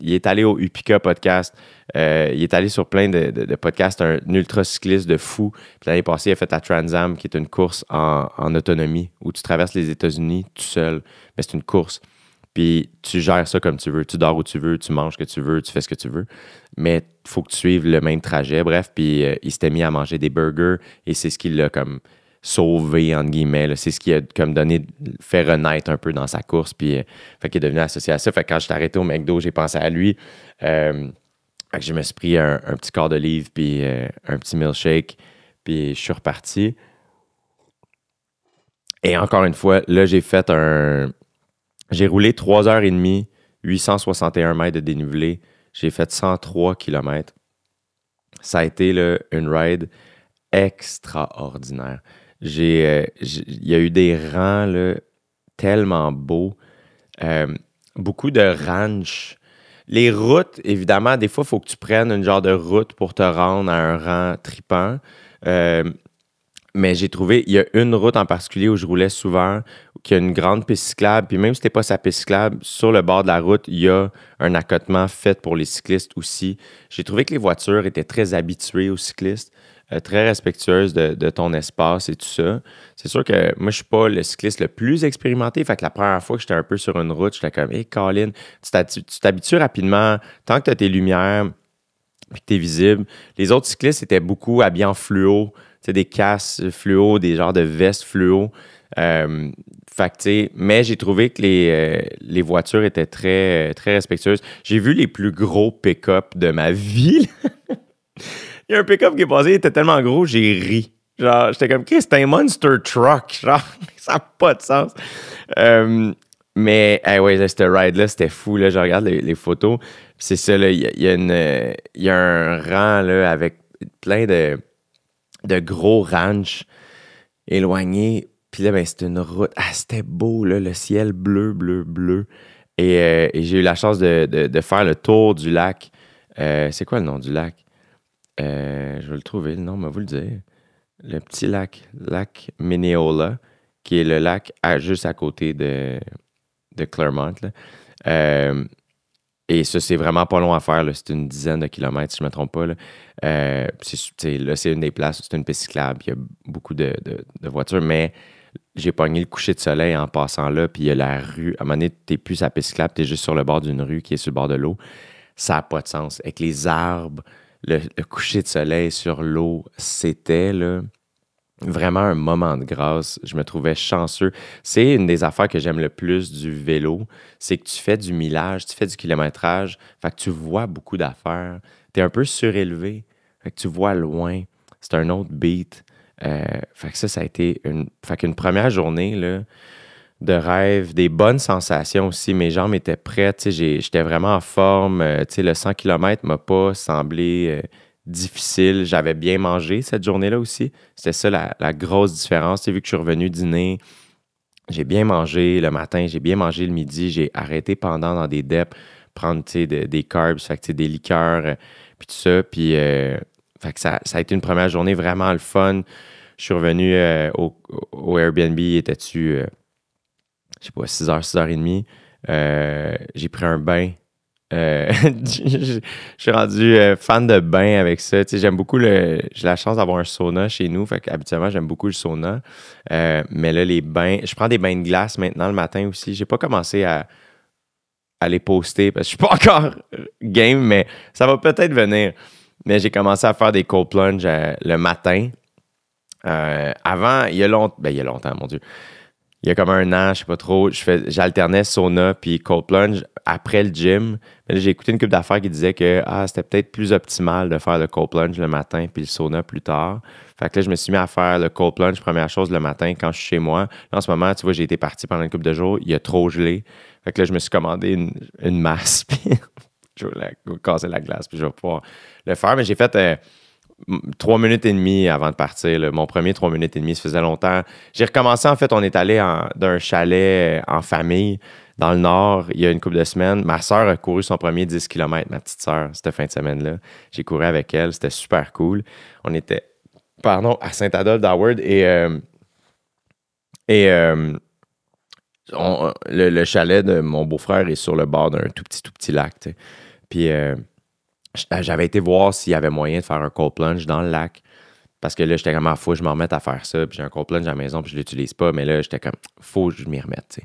il est allé au Upica podcast. Euh, il est allé sur plein de, podcasts, un, ultracycliste ultra-cycliste de fou. Puis l'année passée, il a fait la Transam, qui est une course en, autonomie où tu traverses les États-Unis tout seul. Mais c'est une course. Puis tu gères ça comme tu veux. Tu dors où tu veux, tu manges ce que tu veux, tu fais ce que tu veux. Mais il faut que tu suives le même trajet. Bref, puis euh, il s'était mis à manger des burgers et c'est ce qu'il a comme sauvé, entre guillemets. C'est ce qui a comme donné, fait renaître un peu dans sa course. Puis, euh, fait qu'il est devenu associé à ça. Fait quand je suis arrêté au McDo, j'ai pensé à lui. Euh, je me suis pris un, petit corps d'olive, puis euh, un petit milkshake, puis je suis reparti. Et encore une fois, là, j'ai fait un. J'ai roulé 3h30, 861 mètres de dénivelé. J'ai fait 103 km. Ça a été une ride extraordinaire. Euh, j'ai, il y a eu des rangs tellement beaux. Euh, beaucoup de ranchs. Les routes, évidemment, des fois, il faut que tu prennes une genre de route pour te rendre à un rang tripant. Euh, mais j'ai trouvé, il y a une route en particulier où je roulais souvent, qui a une grande piste cyclable. Puis même si n'était pas sa piste cyclable, sur le bord de la route, il y a un accotement fait pour les cyclistes aussi. J'ai trouvé que les voitures étaient très habituées aux cyclistes. Euh, très respectueuse de, ton espace et tout ça. C'est sûr que moi, je suis pas le cycliste le plus expérimenté. Fait que la première fois que j'étais un peu sur une route, j'étais comme, hé, hey, Colin, tu t'habitues rapidement. Tant que tu as tes lumières, et que tu es visible. Les autres cyclistes étaient beaucoup habillés en fluo, des casques fluo, des genres de vestes fluo. Euh, mais j'ai trouvé que euh, les, voitures étaient très, très respectueuses. J'ai vu les plus gros pick-up de ma [LAUGHS] vie. Il y a un pick-up qui est passé, il était tellement gros, j'ai ri. Genre, j'étais comme, c'est un monster truck. [LAUGHS] Genre, ça n'a pas de sens. Euh, mais, hey, ouais, ce ride-là, c'était fou. Là, je regarde les, photos. C'est ça, il y, a une, y a un rang là, avec plein de, de gros ranchs éloignés. Puis là, ben, c'est une route. Ah, c'était beau, là, le ciel bleu, bleu, bleu. Et, euh, j'ai eu la chance de, de, de, faire le tour du lac. Euh, c'est quoi le nom du lac? Euh, je vais le trouver, le nom, vous le dire. Le petit lac, lac Mineola, qui est le lac juste à côté de, Clermont. Euh, et ça, c'est vraiment pas long à faire. C'est une dizaine de kilomètres, si je ne me trompe pas. Euh, là, c'est une des places, c'est une piste cyclable. Il y a beaucoup de, voitures, mais j'ai pogné le coucher de soleil en passant là. Puis il y a la rue. À un moment donné, tu n'es plus à la piste tu es juste sur le bord d'une rue qui est sur le bord de l'eau. Ça n'a pas de sens. Avec les arbres, le, coucher de soleil sur l'eau, c'était là vraiment un moment de grâce. Je me trouvais chanceux. C'est une des affaires que j'aime le plus du vélo, c'est que tu fais du millage, tu fais du kilométrage, fait que tu vois beaucoup d'affaires. Tu es un peu surélevé, fait que tu vois loin. C'est un autre beat. Euh, fait que ça, ça a été une, première journée, là, de rêve, des bonnes sensations aussi. Mes jambes étaient prêtes, j'étais vraiment en forme. Euh, le 100 km m'a pas semblé euh, difficile. J'avais bien mangé cette journée-là aussi. C'était ça la, grosse différence. C'est vu que je suis revenu dîner, j'ai bien mangé le matin, j'ai bien mangé le midi, j'ai arrêté pendant dans des depths prendre des carbs, fait que, des liqueurs, euh, puis tout ça. Puis ça, a été une première journée vraiment le fun. Je suis revenu au, au, Airbnb, était-tu je sais pas, 6h, euh, 6h30. j'ai pris un bain. Euh, [LAUGHS] je suis rendu euh, fan de bain avec ça. j'aime beaucoup le. J'ai la chance d'avoir un sauna chez nous. Fait habituellement, j'aime beaucoup le sauna. mais là, les bains. Je prends des bains de glace maintenant le matin aussi. J'ai pas commencé à, à les poster parce que je suis pas [LAUGHS] encore game, mais ça va peut-être venir. Mais j'ai commencé à faire des cold plunges le matin. avant, il y a longtemps. Ben, il y a longtemps, mon Dieu il y a comme un an, je sais pas trop, je fais, j'alternais sauna puis cold plunge après le gym. Mais j'ai écouté une coupe d'affaires qui disait que ah, c'était peut-être plus optimal de faire le cold plunge le matin puis le sauna plus tard. Fait que là, je me suis mis à faire le cold plunge première chose le matin quand je suis chez moi. Là, en ce moment, tu vois, j'ai été parti pendant une couple de jours, il a trop gelé. Fait que là, je me suis commandé une, masse [LAUGHS] puis je vais la, casser la glace puis je vais pouvoir le faire. Mais j'ai fait. Euh, trois minutes et demie avant de partir. Mon premier trois minutes et demie, ça faisait longtemps. J'ai recommencé, en fait, on est allé d'un chalet euh, en famille dans le Nord il y a une couple de semaines. Ma sœur a couru son premier 10 km, ma petite soeur, cette fin de semaine-là. J'ai couru avec elle, c'était super cool. On était, pardon, à Saint-Adolphe d'Howard et. Euh, et euh, le, chalet de mon beau-frère est sur le bord d'un tout petit, tout petit lac. Puis. Euh, j'avais été voir s'il y avait moyen de faire un cold plunge dans le lac. Parce que là, j'étais comme, fou ah, faut que je m'en remette à faire ça. Puis j'ai un cold plunge à la maison, puis je l'utilise pas. Mais là, j'étais comme, faut que je m'y remette,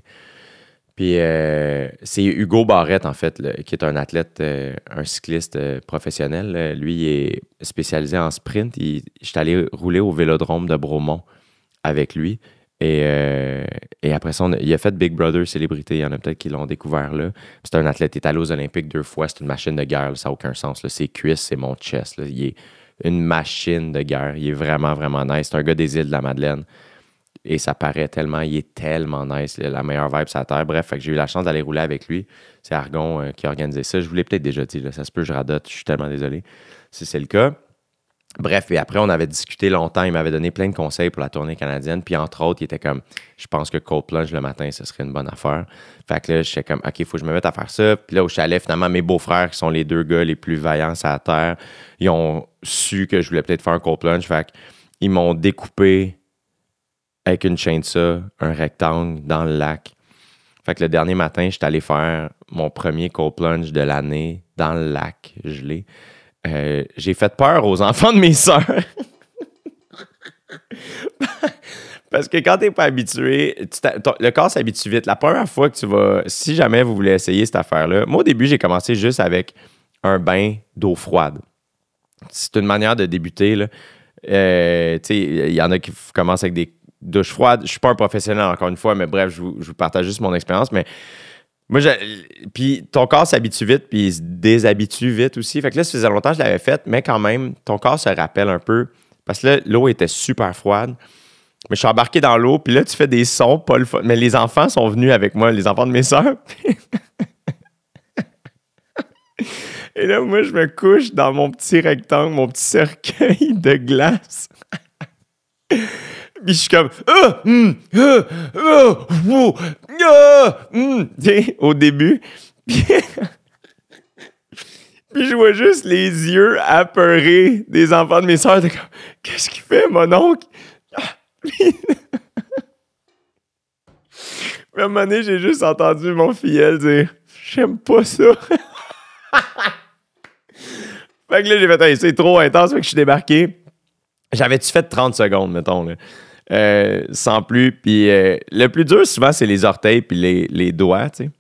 Puis euh, c'est Hugo Barrette, en fait, qui est un athlète, euh, un cycliste professionnel. Lui, il est spécialisé en sprint. J'étais allé rouler au vélodrome de Bromont avec lui. Euh, et, après ça, il a fait Big Brother célébrité. Il y en a peut-être qui l'ont découvert là. C'est un athlète étalé aux Olympiques deux fois. C'est une machine de guerre. ça n'a aucun sens. Là. Ses cuisses, c'est mon chest. Il est une machine de guerre. Il est vraiment, vraiment nice. C'est un gars des îles de la Madeleine. Et ça paraît tellement, il est tellement nice, la meilleure vibe sur la terre. Bref, j'ai eu la chance d'aller rouler avec lui. C'est Argon euh, qui a organisé ça. Je vous l'ai peut-être déjà dit, ça se peut, je radote, je suis tellement désolé si c'est le cas. Bref, et après, on avait discuté longtemps. Il m'avait donné plein de conseils pour la tournée canadienne. Puis, entre autres, il était comme, je pense que cold plunge le matin, ce serait une bonne affaire. Fait que là, j'étais comme, OK, il faut que je me mette à faire ça. Puis là, au chalet, finalement, mes beaux-frères, qui sont les deux gars les plus vaillants à terre, ils ont su que je voulais peut-être faire un cold plunge. Fait qu'ils m'ont découpé avec une chaîne ça, un rectangle dans le lac. Fait que le dernier matin, j'étais allé faire mon premier cold plunge de l'année dans le lac gelé. Euh, j'ai fait peur aux enfants de mes sœurs. [LAUGHS] Parce que quand tu n'es pas habitué, le corps s'habitue vite. La première fois que tu vas, si jamais vous voulez essayer cette affaire-là, moi au début j'ai commencé juste avec un bain d'eau froide. C'est une manière de débuter. Euh, il y en a qui commencent avec des douches froides. Je suis pas un professionnel encore une fois, mais bref, je vous, je vous partage juste mon expérience. Mais moi, je... puis ton corps s'habitue vite, puis il se déshabitue vite aussi. Fait que là, ça faisait longtemps que je l'avais fait, mais quand même, ton corps se rappelle un peu. Parce que là, l'eau était super froide. Mais je suis embarqué dans l'eau, puis là, tu fais des sons, pas Mais les enfants sont venus avec moi, les enfants de mes soeurs. [LAUGHS] Et là, moi, je me couche dans mon petit rectangle, mon petit cercueil de glace je suis comme, au début. [LAUGHS] Puis, je vois juste les yeux apeurés des enfants de mes soeurs. De comme, qu'est-ce qu'il fait, mon oncle? Ah, puis [LAUGHS] à un moment donné, j'ai juste entendu mon filleul dire, j'aime pas ça. [LAUGHS] fait que là, j'ai fait, hey, c'est trop intense, fait que je suis débarqué. J'avais-tu fait 30 secondes, mettons, là? Euh, sans plus. Puis euh, le plus dur, souvent, c'est les orteils puis les, doigts, tu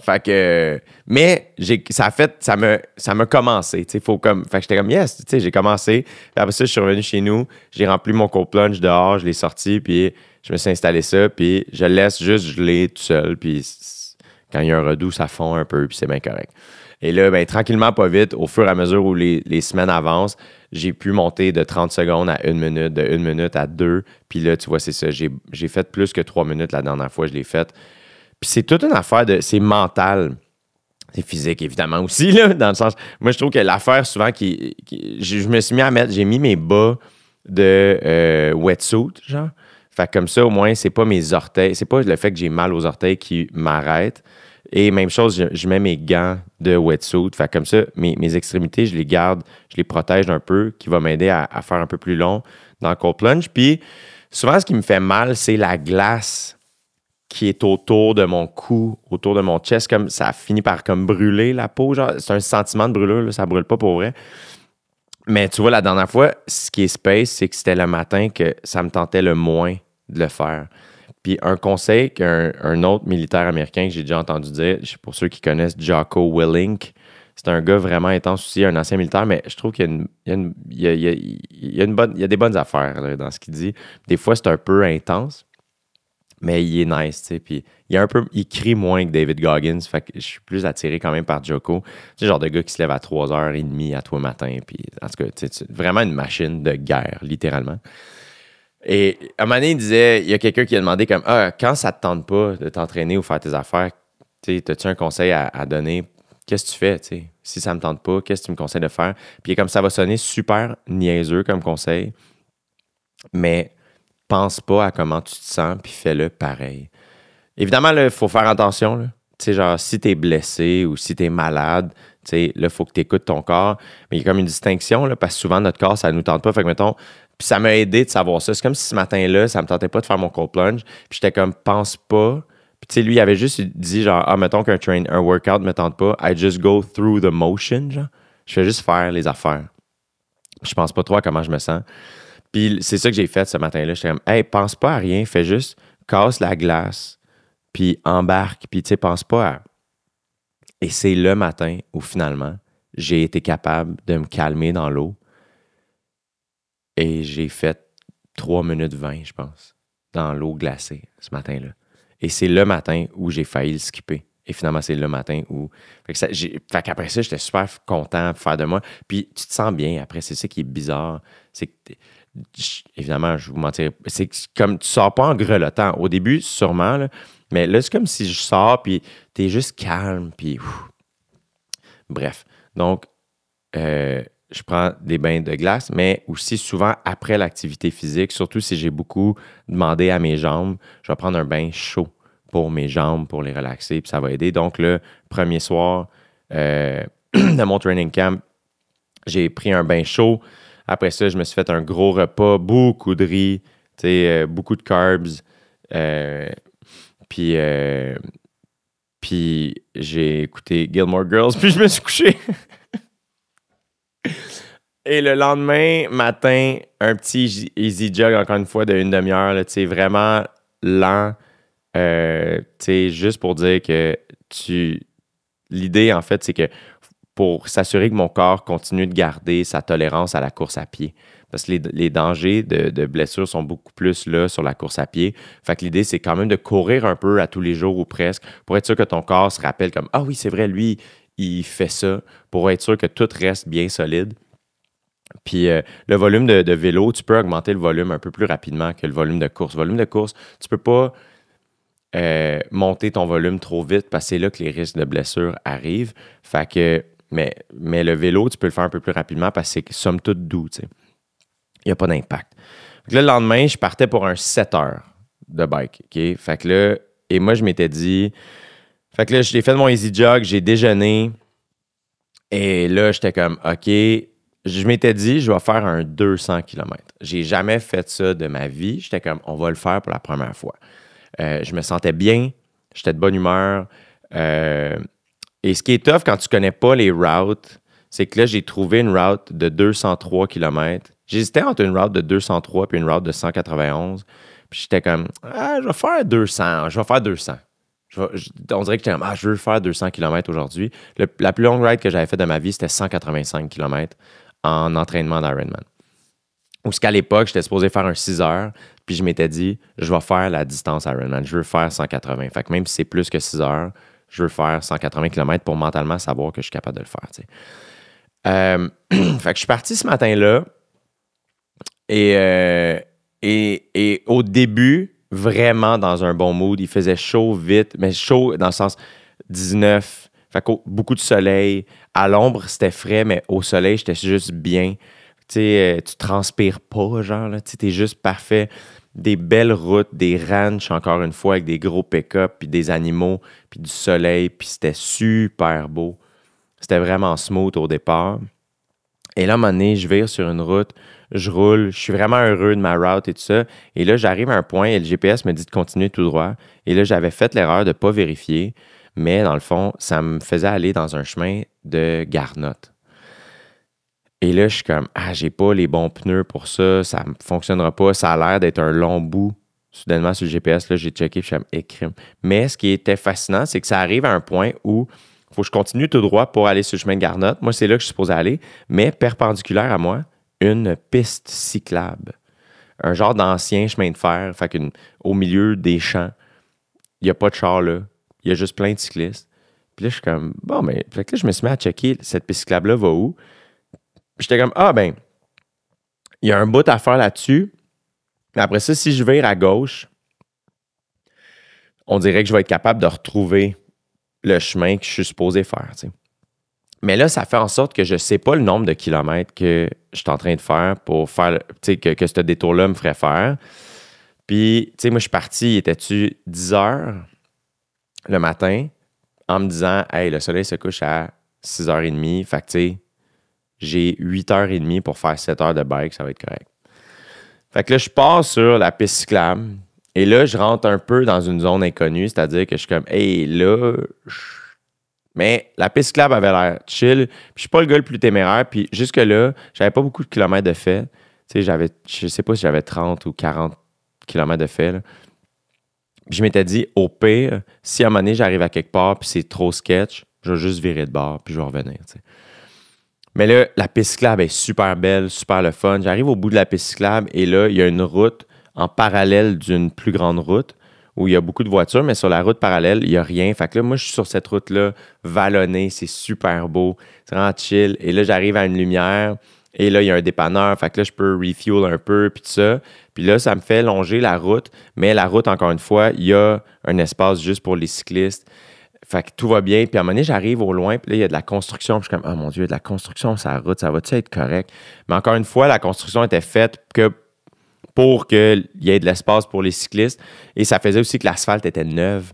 Fait que. Mais ça fait. Ça m'a ça me commencé. faut comme. Fait j'étais comme, yes, j'ai commencé. après ça, je suis revenu chez nous. J'ai rempli mon cold plunge dehors. Je l'ai sorti. Puis je me suis installé ça. Puis je laisse juste geler tout seul. Puis quand il y a un redout ça fond un peu. Puis c'est bien correct. Et là, ben, tranquillement, pas vite, au fur et à mesure où les, semaines avancent, j'ai pu monter de 30 secondes à une minute, de une minute à deux. Puis là, tu vois, c'est ça. J'ai fait plus que trois minutes la dernière fois, je l'ai fait. Puis c'est toute une affaire de. C'est mental. C'est physique, évidemment, aussi, là, [LAUGHS] dans le sens. Moi, je trouve que l'affaire, souvent, qui, je, me suis mis à mettre. J'ai mis mes bas de euh, wetsuit, genre. Fait comme ça, au moins, c'est pas mes orteils. C'est pas le fait que j'ai mal aux orteils qui m'arrête. Et même chose, je, mets mes gants de wetsuit. comme ça, mes, extrémités, je les garde, je les protège un peu, qui va m'aider à, faire un peu plus long dans le cold plunge. Puis souvent, ce qui me fait mal, c'est la glace qui est autour de mon cou, autour de mon chest. Comme ça finit par comme brûler la peau. C'est un sentiment de brûlure, Ça ça brûle pas pour vrai. Mais tu vois, la dernière fois, ce qui est space, c'est que c'était le matin que ça me tentait le moins de le faire. Puis un conseil qu'un autre militaire américain que j'ai déjà entendu dire, pour ceux qui connaissent Jocko Willink, c'est un gars vraiment intense aussi, un ancien militaire, mais je trouve qu'il y a des bonnes affaires dans ce qu'il dit. Des fois, c'est un peu intense, mais il est nice, tu sais. Puis il, un peu, il crie moins que David Goggins, fait que je suis plus attiré quand même par Jocko. C'est le genre de gars qui se lève à 3h30 à toi matin, puis en tout cas, c'est vraiment une machine de guerre, littéralement. Et à un moment il disait, il y a quelqu'un qui a demandé comme, ah, quand ça te tente pas de t'entraîner ou faire tes affaires, tu as-tu un conseil à, donner? Qu'est-ce que tu fais, Si ça me tente pas, qu'est-ce que tu me conseilles de faire? Puis comme ça va sonner super niaiseux comme conseil, mais pense pas à comment tu te sens, puis fais-le pareil. Évidemment, il faut faire attention, Tu sais, genre, si es blessé ou si malade, tu sais, là, il faut que tu écoutes ton corps. Mais il y a comme une distinction, là, parce que souvent, notre corps, ça nous tente pas. Fait que, mettons, puis ça m'a aidé de savoir ça. C'est comme si ce matin-là, ça me tentait pas de faire mon cold plunge. Puis j'étais comme, pense pas. Puis tu sais, lui, il avait juste dit, genre, ah, mettons qu'un train, un workout me tente pas. I just go through the motion, genre. Je fais juste faire les affaires. je pense pas trop à comment je me sens. Puis c'est ça que j'ai fait ce matin-là. J'étais comme, hey, pense pas à rien. Fais juste, casse la glace. Puis embarque. Puis tu sais, pense pas à. Et c'est le matin où finalement, j'ai été capable de me calmer dans l'eau et j'ai fait 3 minutes 20, je pense, dans l'eau glacée ce matin-là. Et c'est le matin où j'ai failli le skipper. Et finalement, c'est le matin où. Fait, que ça, fait qu'après ça, j'étais super content de faire de moi. Puis tu te sens bien après. C'est ça qui est bizarre. C'est que évidemment, je vous mentirais. C'est comme tu sors pas en grelottant. Au début, sûrement, mais là, c'est comme si je sors, puis t'es juste calme, puis. Bref. Donc, euh, je prends des bains de glace, mais aussi souvent après l'activité physique, surtout si j'ai beaucoup demandé à mes jambes, je vais prendre un bain chaud pour mes jambes, pour les relaxer, puis ça va aider. Donc, le premier soir euh, [CLEARS THROAT] de mon training camp, j'ai pris un bain chaud. Après ça, je me suis fait un gros repas, beaucoup de riz, euh, beaucoup de carbs. Euh, puis, puis j'ai écouté Gilmore Girls, [LAUGHS] puis je me suis couché. [LAUGHS] Et le lendemain matin, un petit easy jog, encore une fois, de une demi-heure, vraiment lent, euh, juste pour dire que tu. L'idée, en fait, c'est que pour s'assurer que mon corps continue de garder sa tolérance à la course à pied. Parce que les, dangers de, de, blessures sont beaucoup plus là sur la course à pied. Fait que l'idée, c'est quand même de courir un peu à tous les jours ou presque pour être sûr que ton corps se rappelle comme Ah oui, c'est vrai, lui, il fait ça pour être sûr que tout reste bien solide. Puis euh, le volume de, vélo, tu peux augmenter le volume un peu plus rapidement que le volume de course. Volume de course, tu peux pas euh, monter ton volume trop vite parce que c'est là que les risques de blessures arrivent. Fait que, mais, mais le vélo, tu peux le faire un peu plus rapidement parce que c'est somme toute doux. Il n'y a pas d'impact. Le lendemain, je partais pour un 7 heures de bike. Fait que là, et moi, je m'étais dit, fait que là, j'ai fait mon easy jog, j'ai déjeuné. Et là, j'étais comme, OK, je m'étais dit, je vais faire un 200 km. J'ai jamais fait ça de ma vie. J'étais comme, on va le faire pour la première fois. Euh, je me sentais bien, j'étais de bonne humeur. Euh, et ce qui est tough quand tu connais pas les routes, c'est que là, j'ai trouvé une route de 203 km. J'hésitais entre une route de 203 et une route de 191. Puis j'étais comme, ah, je vais faire 200, je vais faire 200 on dirait que ah, je veux faire 200 km aujourd'hui. La plus longue ride que j'avais faite de ma vie, c'était 185 km en entraînement d'Ironman. Ou ce qu'à l'époque, j'étais supposé faire un 6 heures, puis je m'étais dit, je vais faire la distance Ironman, je veux faire 180. Fait que même si c'est plus que 6 heures, je veux faire 180 km pour mentalement savoir que je suis capable de le faire. Euh, [CLEARS THROAT] fait que je suis parti ce matin-là, et, euh, et, et au début, vraiment dans un bon mood. Il faisait chaud vite, mais chaud dans le sens 19. beaucoup de soleil. À l'ombre, c'était frais, mais au soleil, j'étais juste bien. tu euh, transpires pas, genre, Tu es juste parfait. Des belles routes, des ranchs, encore une fois, avec des gros pick-up, puis des animaux, puis du soleil, puis c'était super beau. C'était vraiment smooth au départ. Et là, à un je vire sur une route je roule, je suis vraiment heureux de ma route et tout ça. Et là, j'arrive à un point et le GPS me dit de continuer tout droit. Et là, j'avais fait l'erreur de ne pas vérifier, mais dans le fond, ça me faisait aller dans un chemin de garnotte. Et là, je suis comme, ah, j'ai pas les bons pneus pour ça, ça ne fonctionnera pas, ça a l'air d'être un long bout. Soudainement, sur le GPS, là, j'ai checké, je suis comme, eh, Mais ce qui était fascinant, c'est que ça arrive à un point où faut que je continue tout droit pour aller sur le chemin de Garnotte. Moi, c'est là que je suis supposé aller, mais perpendiculaire à moi, une piste cyclable, un genre d'ancien chemin de fer, au milieu des champs, il n'y a pas de char là, il y a juste plein de cyclistes. Puis là, je suis comme, bon, mais je me suis mis à checker, cette piste cyclable-là va où? J'étais comme, ah ben, il y a un bout à faire là-dessus. Après ça, si je vais à gauche, on dirait que je vais être capable de retrouver le chemin que je suis supposé faire. Mais là, ça fait en sorte que je ne sais pas le nombre de kilomètres que je suis en train de faire pour faire, Tu que, que ce détour-là me ferait faire. Puis, tu sais, moi, je suis parti, était-tu 10 heures le matin en me disant, hey, le soleil se couche à 6h30. Fait que, tu sais, j'ai 8h30 pour faire 7 heures de bike, ça va être correct. Fait que là, je pars sur la piste cyclable et là, je rentre un peu dans une zone inconnue, c'est-à-dire que je suis comme, hey, là, je mais la piste avait l'air chill. Puis je suis pas le gars le plus téméraire. Puis jusque-là, j'avais pas beaucoup de kilomètres de fait. Tu sais, je sais pas si j'avais 30 ou 40 kilomètres de fait. Puis je m'étais dit, au pire, si à un moment donné, j'arrive à quelque part, puis c'est trop sketch, je vais juste virer de bord, puis je vais revenir. Mais là, la piste est super belle, super le fun. J'arrive au bout de la piste et là, il y a une route en parallèle d'une plus grande route où il y a beaucoup de voitures, mais sur la route parallèle, il n'y a rien. Fait que là, moi, je suis sur cette route-là, vallonnée, c'est super beau, c'est vraiment chill. Et là, j'arrive à une lumière, et là, il y a un dépanneur, fait que là, je peux refuel un peu, puis tout ça. Puis là, ça me fait longer la route, mais la route, encore une fois, il y a un espace juste pour les cyclistes. Fait que tout va bien. Puis à un moment donné, j'arrive au loin, puis là, il y a de la construction. je suis comme, oh mon Dieu, il y a de la construction sur la route, ça va-tu être correct? Mais encore une fois, la construction était faite que pour qu'il y ait de l'espace pour les cyclistes. Et ça faisait aussi que l'asphalte était neuve.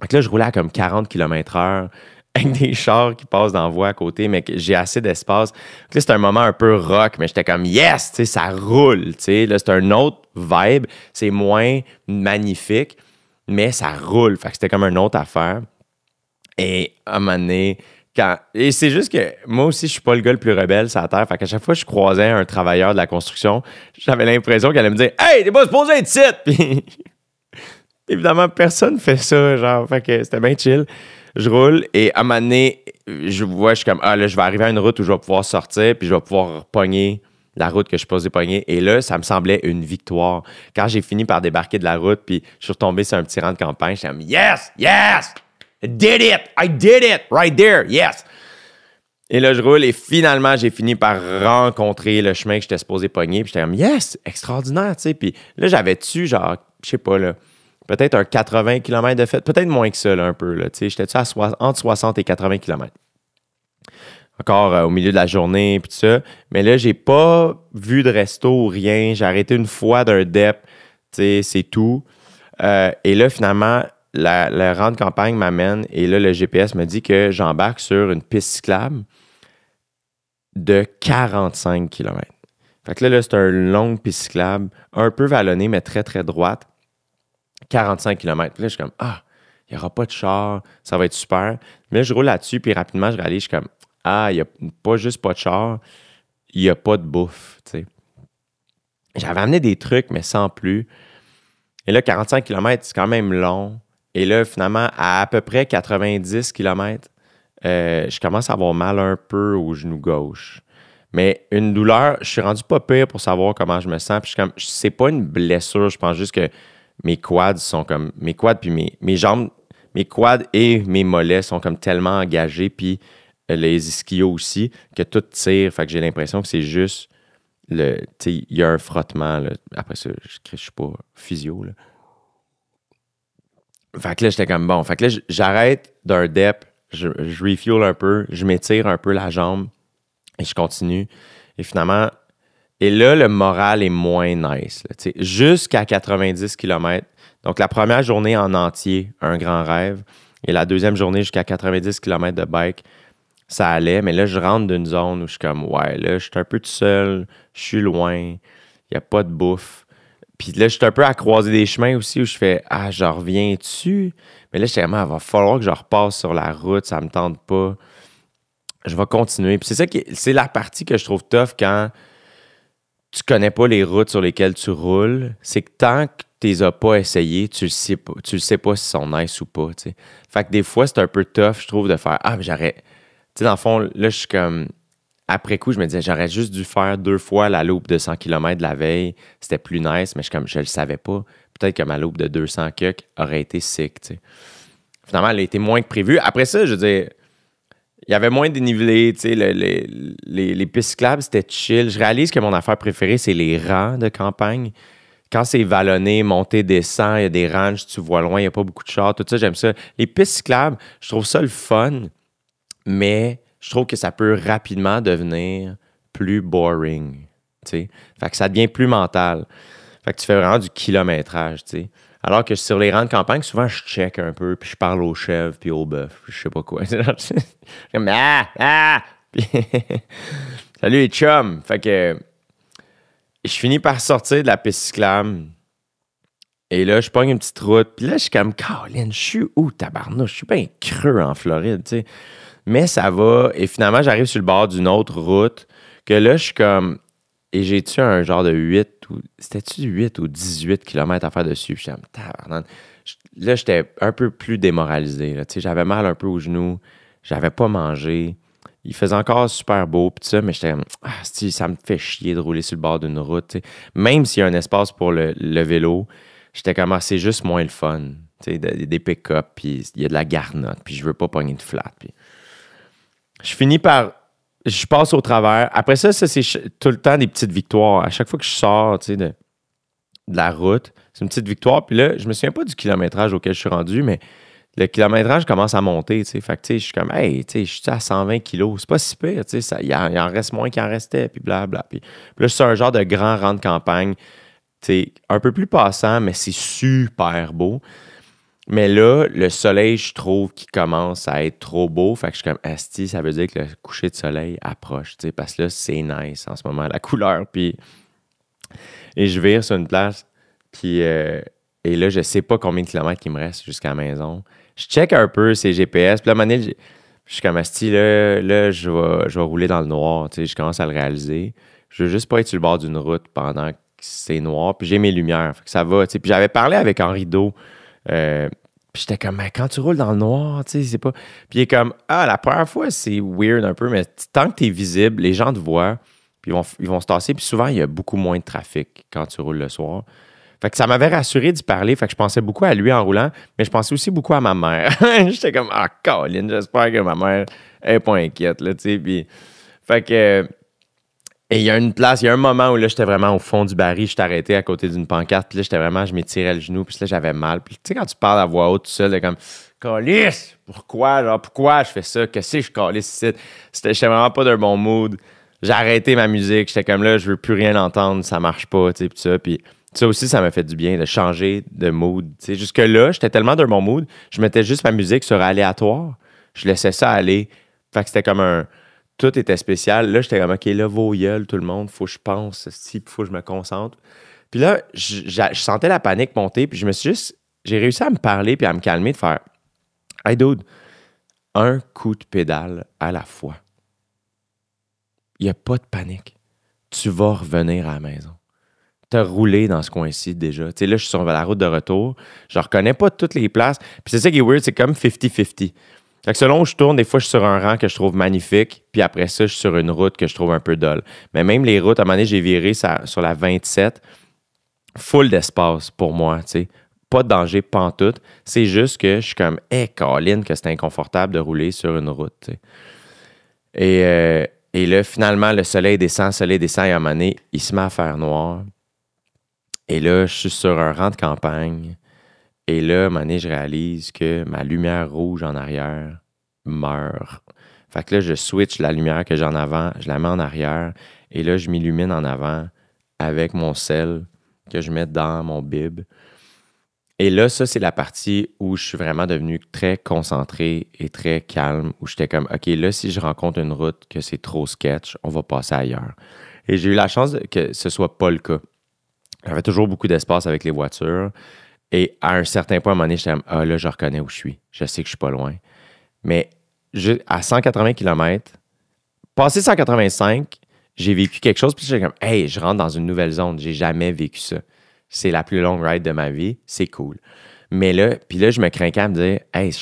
Donc là, je roulais à comme 40 km/h avec des chars qui passent dans la voie à côté, mais que j'ai assez d'espace. Là, c'est un moment un peu rock, mais j'étais comme yes, tu sais, ça roule. Tu sais. Là, c'est un autre vibe, c'est moins magnifique, mais ça roule. Fait c'était comme une autre affaire. Et à un moment donné, et c'est juste que moi aussi, je suis pas le gars le plus rebelle sur la terre. Fait qu'à chaque fois que je croisais un travailleur de la construction, j'avais l'impression qu'elle allait me dire Hey, t'es pas supposé être site! [LAUGHS] évidemment, personne fait ça. Genre, fait que c'était bien chill. Je roule et à un moment donné, je vois, je suis comme Ah là, je vais arriver à une route où je vais pouvoir sortir, puis je vais pouvoir pogner la route que je posais pogner. Et là, ça me semblait une victoire. Quand j'ai fini par débarquer de la route, puis je suis retombé sur un petit rang de campagne, suis comme Yes! Yes! Did it! I did it! Right there! Yes! Et là, je roule et finalement, j'ai fini par rencontrer le chemin que j'étais supposé pogner. Puis j'étais comme, yes, extraordinaire, tu sais. Puis là, j'avais-tu, genre, je sais pas, là, peut-être un 80 km de fait, peut-être moins que ça, un peu, là, tu sais. J'étais-tu entre 60 et 80 km. Encore euh, au milieu de la journée, puis tout ça. Mais là, j'ai pas vu de resto ou rien. J'ai arrêté une fois d'un DEP, tu sais, c'est tout. Euh, et là, finalement, la, la de campagne m'amène et là, le GPS me dit que j'embarque sur une piste cyclable de 45 km. Fait que là, c'est un long piste cyclable, un peu vallonné, mais très, très droite. 45 km. Puis là, je suis comme, ah, il n'y aura pas de char, ça va être super. Mais je roule là-dessus, puis rapidement, je réalise, je suis comme, ah, il n'y a pas juste pas de char, il n'y a pas de bouffe, J'avais amené des trucs, mais sans plus. Et là, 45 km, c'est quand même long. Et là, finalement, à à peu près 90 km, euh, je commence à avoir mal un peu au genou gauche. Mais une douleur, je suis rendu pas pire pour savoir comment je me sens. Puis comme, c'est pas une blessure, je pense juste que mes quads sont comme. Mes quads, puis mes, mes jambes, mes quads et mes mollets sont comme tellement engagés, puis euh, les ischios aussi, que tout tire. Fait que j'ai l'impression que c'est juste. Il y a un frottement. Après ça, je ne suis pas physio. Là. Fait que là, j'étais comme bon. Fait que là, j'arrête d'un dep, je, je refuel un peu, je m'étire un peu la jambe et je continue. Et finalement, et là, le moral est moins nice. Jusqu'à 90 km. Donc, la première journée en entier, un grand rêve. Et la deuxième journée, jusqu'à 90 km de bike, ça allait. Mais là, je rentre d'une zone où je suis comme, ouais, là, je suis un peu tout seul, je suis loin, il n'y a pas de bouffe. Puis là, je suis un peu à croiser des chemins aussi où je fais Ah, je reviens-tu? Mais là, je vraiment, ah, va falloir que je repasse sur la route, ça me tente pas. Je vais continuer. Puis c'est ça qui c'est la partie que je trouve tough quand tu connais pas les routes sur lesquelles tu roules. C'est que tant que tu les as pas essayées, tu le sais pas, tu le sais pas si sont nice ou pas. Fait que des fois, c'est un peu tough, je trouve, de faire Ah, mais j'arrête. Tu sais, dans le fond, là, je suis comme après coup, je me disais, j'aurais juste dû faire deux fois la loupe de 100 km la veille. C'était plus nice, mais je, comme, je le savais pas. Peut-être que ma loupe de 200 km aurait été sick. Finalement, elle était moins que prévu. Après ça, je veux il y avait moins de dénivelé. les, les, pistes cyclables, c'était chill. Je réalise que mon affaire préférée, c'est les rangs de campagne. Quand c'est vallonné, monté, descend, il y a des ranges, tu vois loin, il n'y a pas beaucoup de chars, tout ça, j'aime ça. Les pistes cyclables, je trouve ça le fun, mais je trouve que ça peut rapidement devenir plus boring. Fait que ça devient plus mental. Fait que tu fais vraiment du kilométrage, Alors que sur les rangs de campagne, souvent je check un peu, puis je parle aux chèvres, puis aux bœufs, je sais pas quoi. [LAUGHS] comme ah ah. [LAUGHS] Salut les chums. Fait que je finis par sortir de la piste et là, je pogne une petite route. Puis là, je suis comme, Colin, je suis où, tabarnouche? Je suis bien creux en Floride, tu sais. Mais ça va. Et finalement, j'arrive sur le bord d'une autre route que là, je suis comme. Et j'ai-tu un genre de 8 ou. C'était-tu 8 ou 18 km à faire dessus? Puis je comme, Là, j'étais un peu plus démoralisé. Tu sais, j'avais mal un peu aux genoux. J'avais pas mangé. Il faisait encore super beau, pis ça, mais j'étais comme, ah, ça me fait chier de rouler sur le bord d'une route. Même s'il y a un espace pour le vélo, j'étais comme, ah, c'est juste moins le fun. Tu sais, des, pick-up, puis il y a de la garnotte, puis je veux pas pogner de flat. Puis... Je finis par. Je passe au travers. Après ça, ça c'est tout le temps des petites victoires. À chaque fois que je sors, tu sais, de, la route, c'est une petite victoire. Puis là, je me souviens pas du kilométrage auquel je suis rendu, mais le kilométrage commence à monter, tu sais. Fait tu sais, je suis comme, hey, tu sais, je suis à 120 kilos. C'est pas si pire, tu sais. Il en, reste moins qu'il en restait, puis blabla. Puis, puis là, je un genre de grand rang de campagne. C'est un peu plus passant, mais c'est super beau. Mais là, le soleil, je trouve qu'il commence à être trop beau. Fait que je suis comme, Asti, ça veut dire que le coucher de soleil approche, parce que là, c'est nice en ce moment, la [LAUGHS] couleur. Puis, et je vire sur une place, puis, euh, et là, je sais pas combien de kilomètres il me reste jusqu'à la maison. Je check un peu ces GPS, puis là, je suis comme, Asti, là, je, vais, je rouler dans le noir, je commence à le réaliser. Je veux juste pas être sur le bord d'une route pendant c'est noir, puis j'ai mes lumières, fait que ça va. Puis j'avais parlé avec Henri Do. Euh, puis j'étais comme, mais quand tu roules dans le noir, tu sais, c'est pas. Puis il est comme, ah, la première fois, c'est weird un peu, mais tant que tu es visible, les gens te voient, puis ils vont, se tasser. Puis souvent, il y a beaucoup moins de trafic quand tu roules le soir. Fait que ça m'avait rassuré d'y parler. Fait que je pensais beaucoup à lui en roulant, mais je pensais aussi beaucoup à ma mère. [LAUGHS] j'étais comme, ah, Colin, j'espère que ma mère est pas inquiète, là, tu sais. Puis. Fait que. Et il y a une place, il y a un moment où là, j'étais vraiment au fond du baril, je arrêté à côté d'une pancarte, puis là, j'étais vraiment, je m'étirais le genou, puis là, j'avais mal. Puis tu sais, quand tu parles à voix haute tout seul, comme, calisse, pourquoi, genre, pourquoi je fais ça, Que si que je calisse ici? J'étais vraiment pas d'un bon mood. J'ai arrêté ma musique, j'étais comme là, je veux plus rien entendre, ça marche pas, tu sais, puis ça. Puis ça aussi, ça m'a fait du bien de changer de mood. Tu sais, jusque-là, j'étais tellement d'un bon mood, je mettais juste ma musique sur aléatoire, je laissais ça aller. Fait que c'était comme un tout était spécial. Là, j'étais comme, OK, là, vos gueules, tout le monde, faut que je pense, si, faut que je me concentre. Puis là, je, sentais la panique monter, puis je me suis juste, j'ai réussi à me parler puis à me calmer, de faire, Hey, dude, un coup de pédale à la fois. Il n'y a pas de panique. Tu vas revenir à la maison. as roulé dans ce coin-ci déjà. Tu là, je suis sur la route de retour. Je reconnais pas toutes les places. Puis c'est ça qui est weird, c'est comme 50-50 selon où je tourne, des fois, je suis sur un rang que je trouve magnifique, puis après ça, je suis sur une route que je trouve un peu dolle. Mais même les routes, à un moment donné, j'ai viré sur la 27, full d'espace pour moi, tu sais. Pas de danger, pas tout. C'est juste que je suis comme, hé, que c'est inconfortable de rouler sur une route, Et, euh, et là, finalement, le soleil descend, le soleil descend, et à un moment donné, il se met à faire noir. Et là, je suis sur un rang de campagne et là, donné, je réalise que ma lumière rouge en arrière meurt. Fait que là, je switch la lumière que j'ai en avant, je la mets en arrière, et là, je m'illumine en avant avec mon sel que je mets dans mon bib. Et là, ça, c'est la partie où je suis vraiment devenu très concentré et très calme, où j'étais comme, OK, là, si je rencontre une route que c'est trop sketch, on va passer ailleurs. Et j'ai eu la chance que ce soit pas le cas. J'avais toujours beaucoup d'espace avec les voitures. Et à un certain point, à un moment donné, j'étais ah là, je reconnais où je suis. Je sais que je ne suis pas loin. Mais à 180 km, passé 185, j'ai vécu quelque chose, puis j'étais comme, hey, je rentre dans une nouvelle zone. J'ai jamais vécu ça. C'est la plus longue ride de ma vie. C'est cool. Mais là, puis là, je me crains à me dire, hey,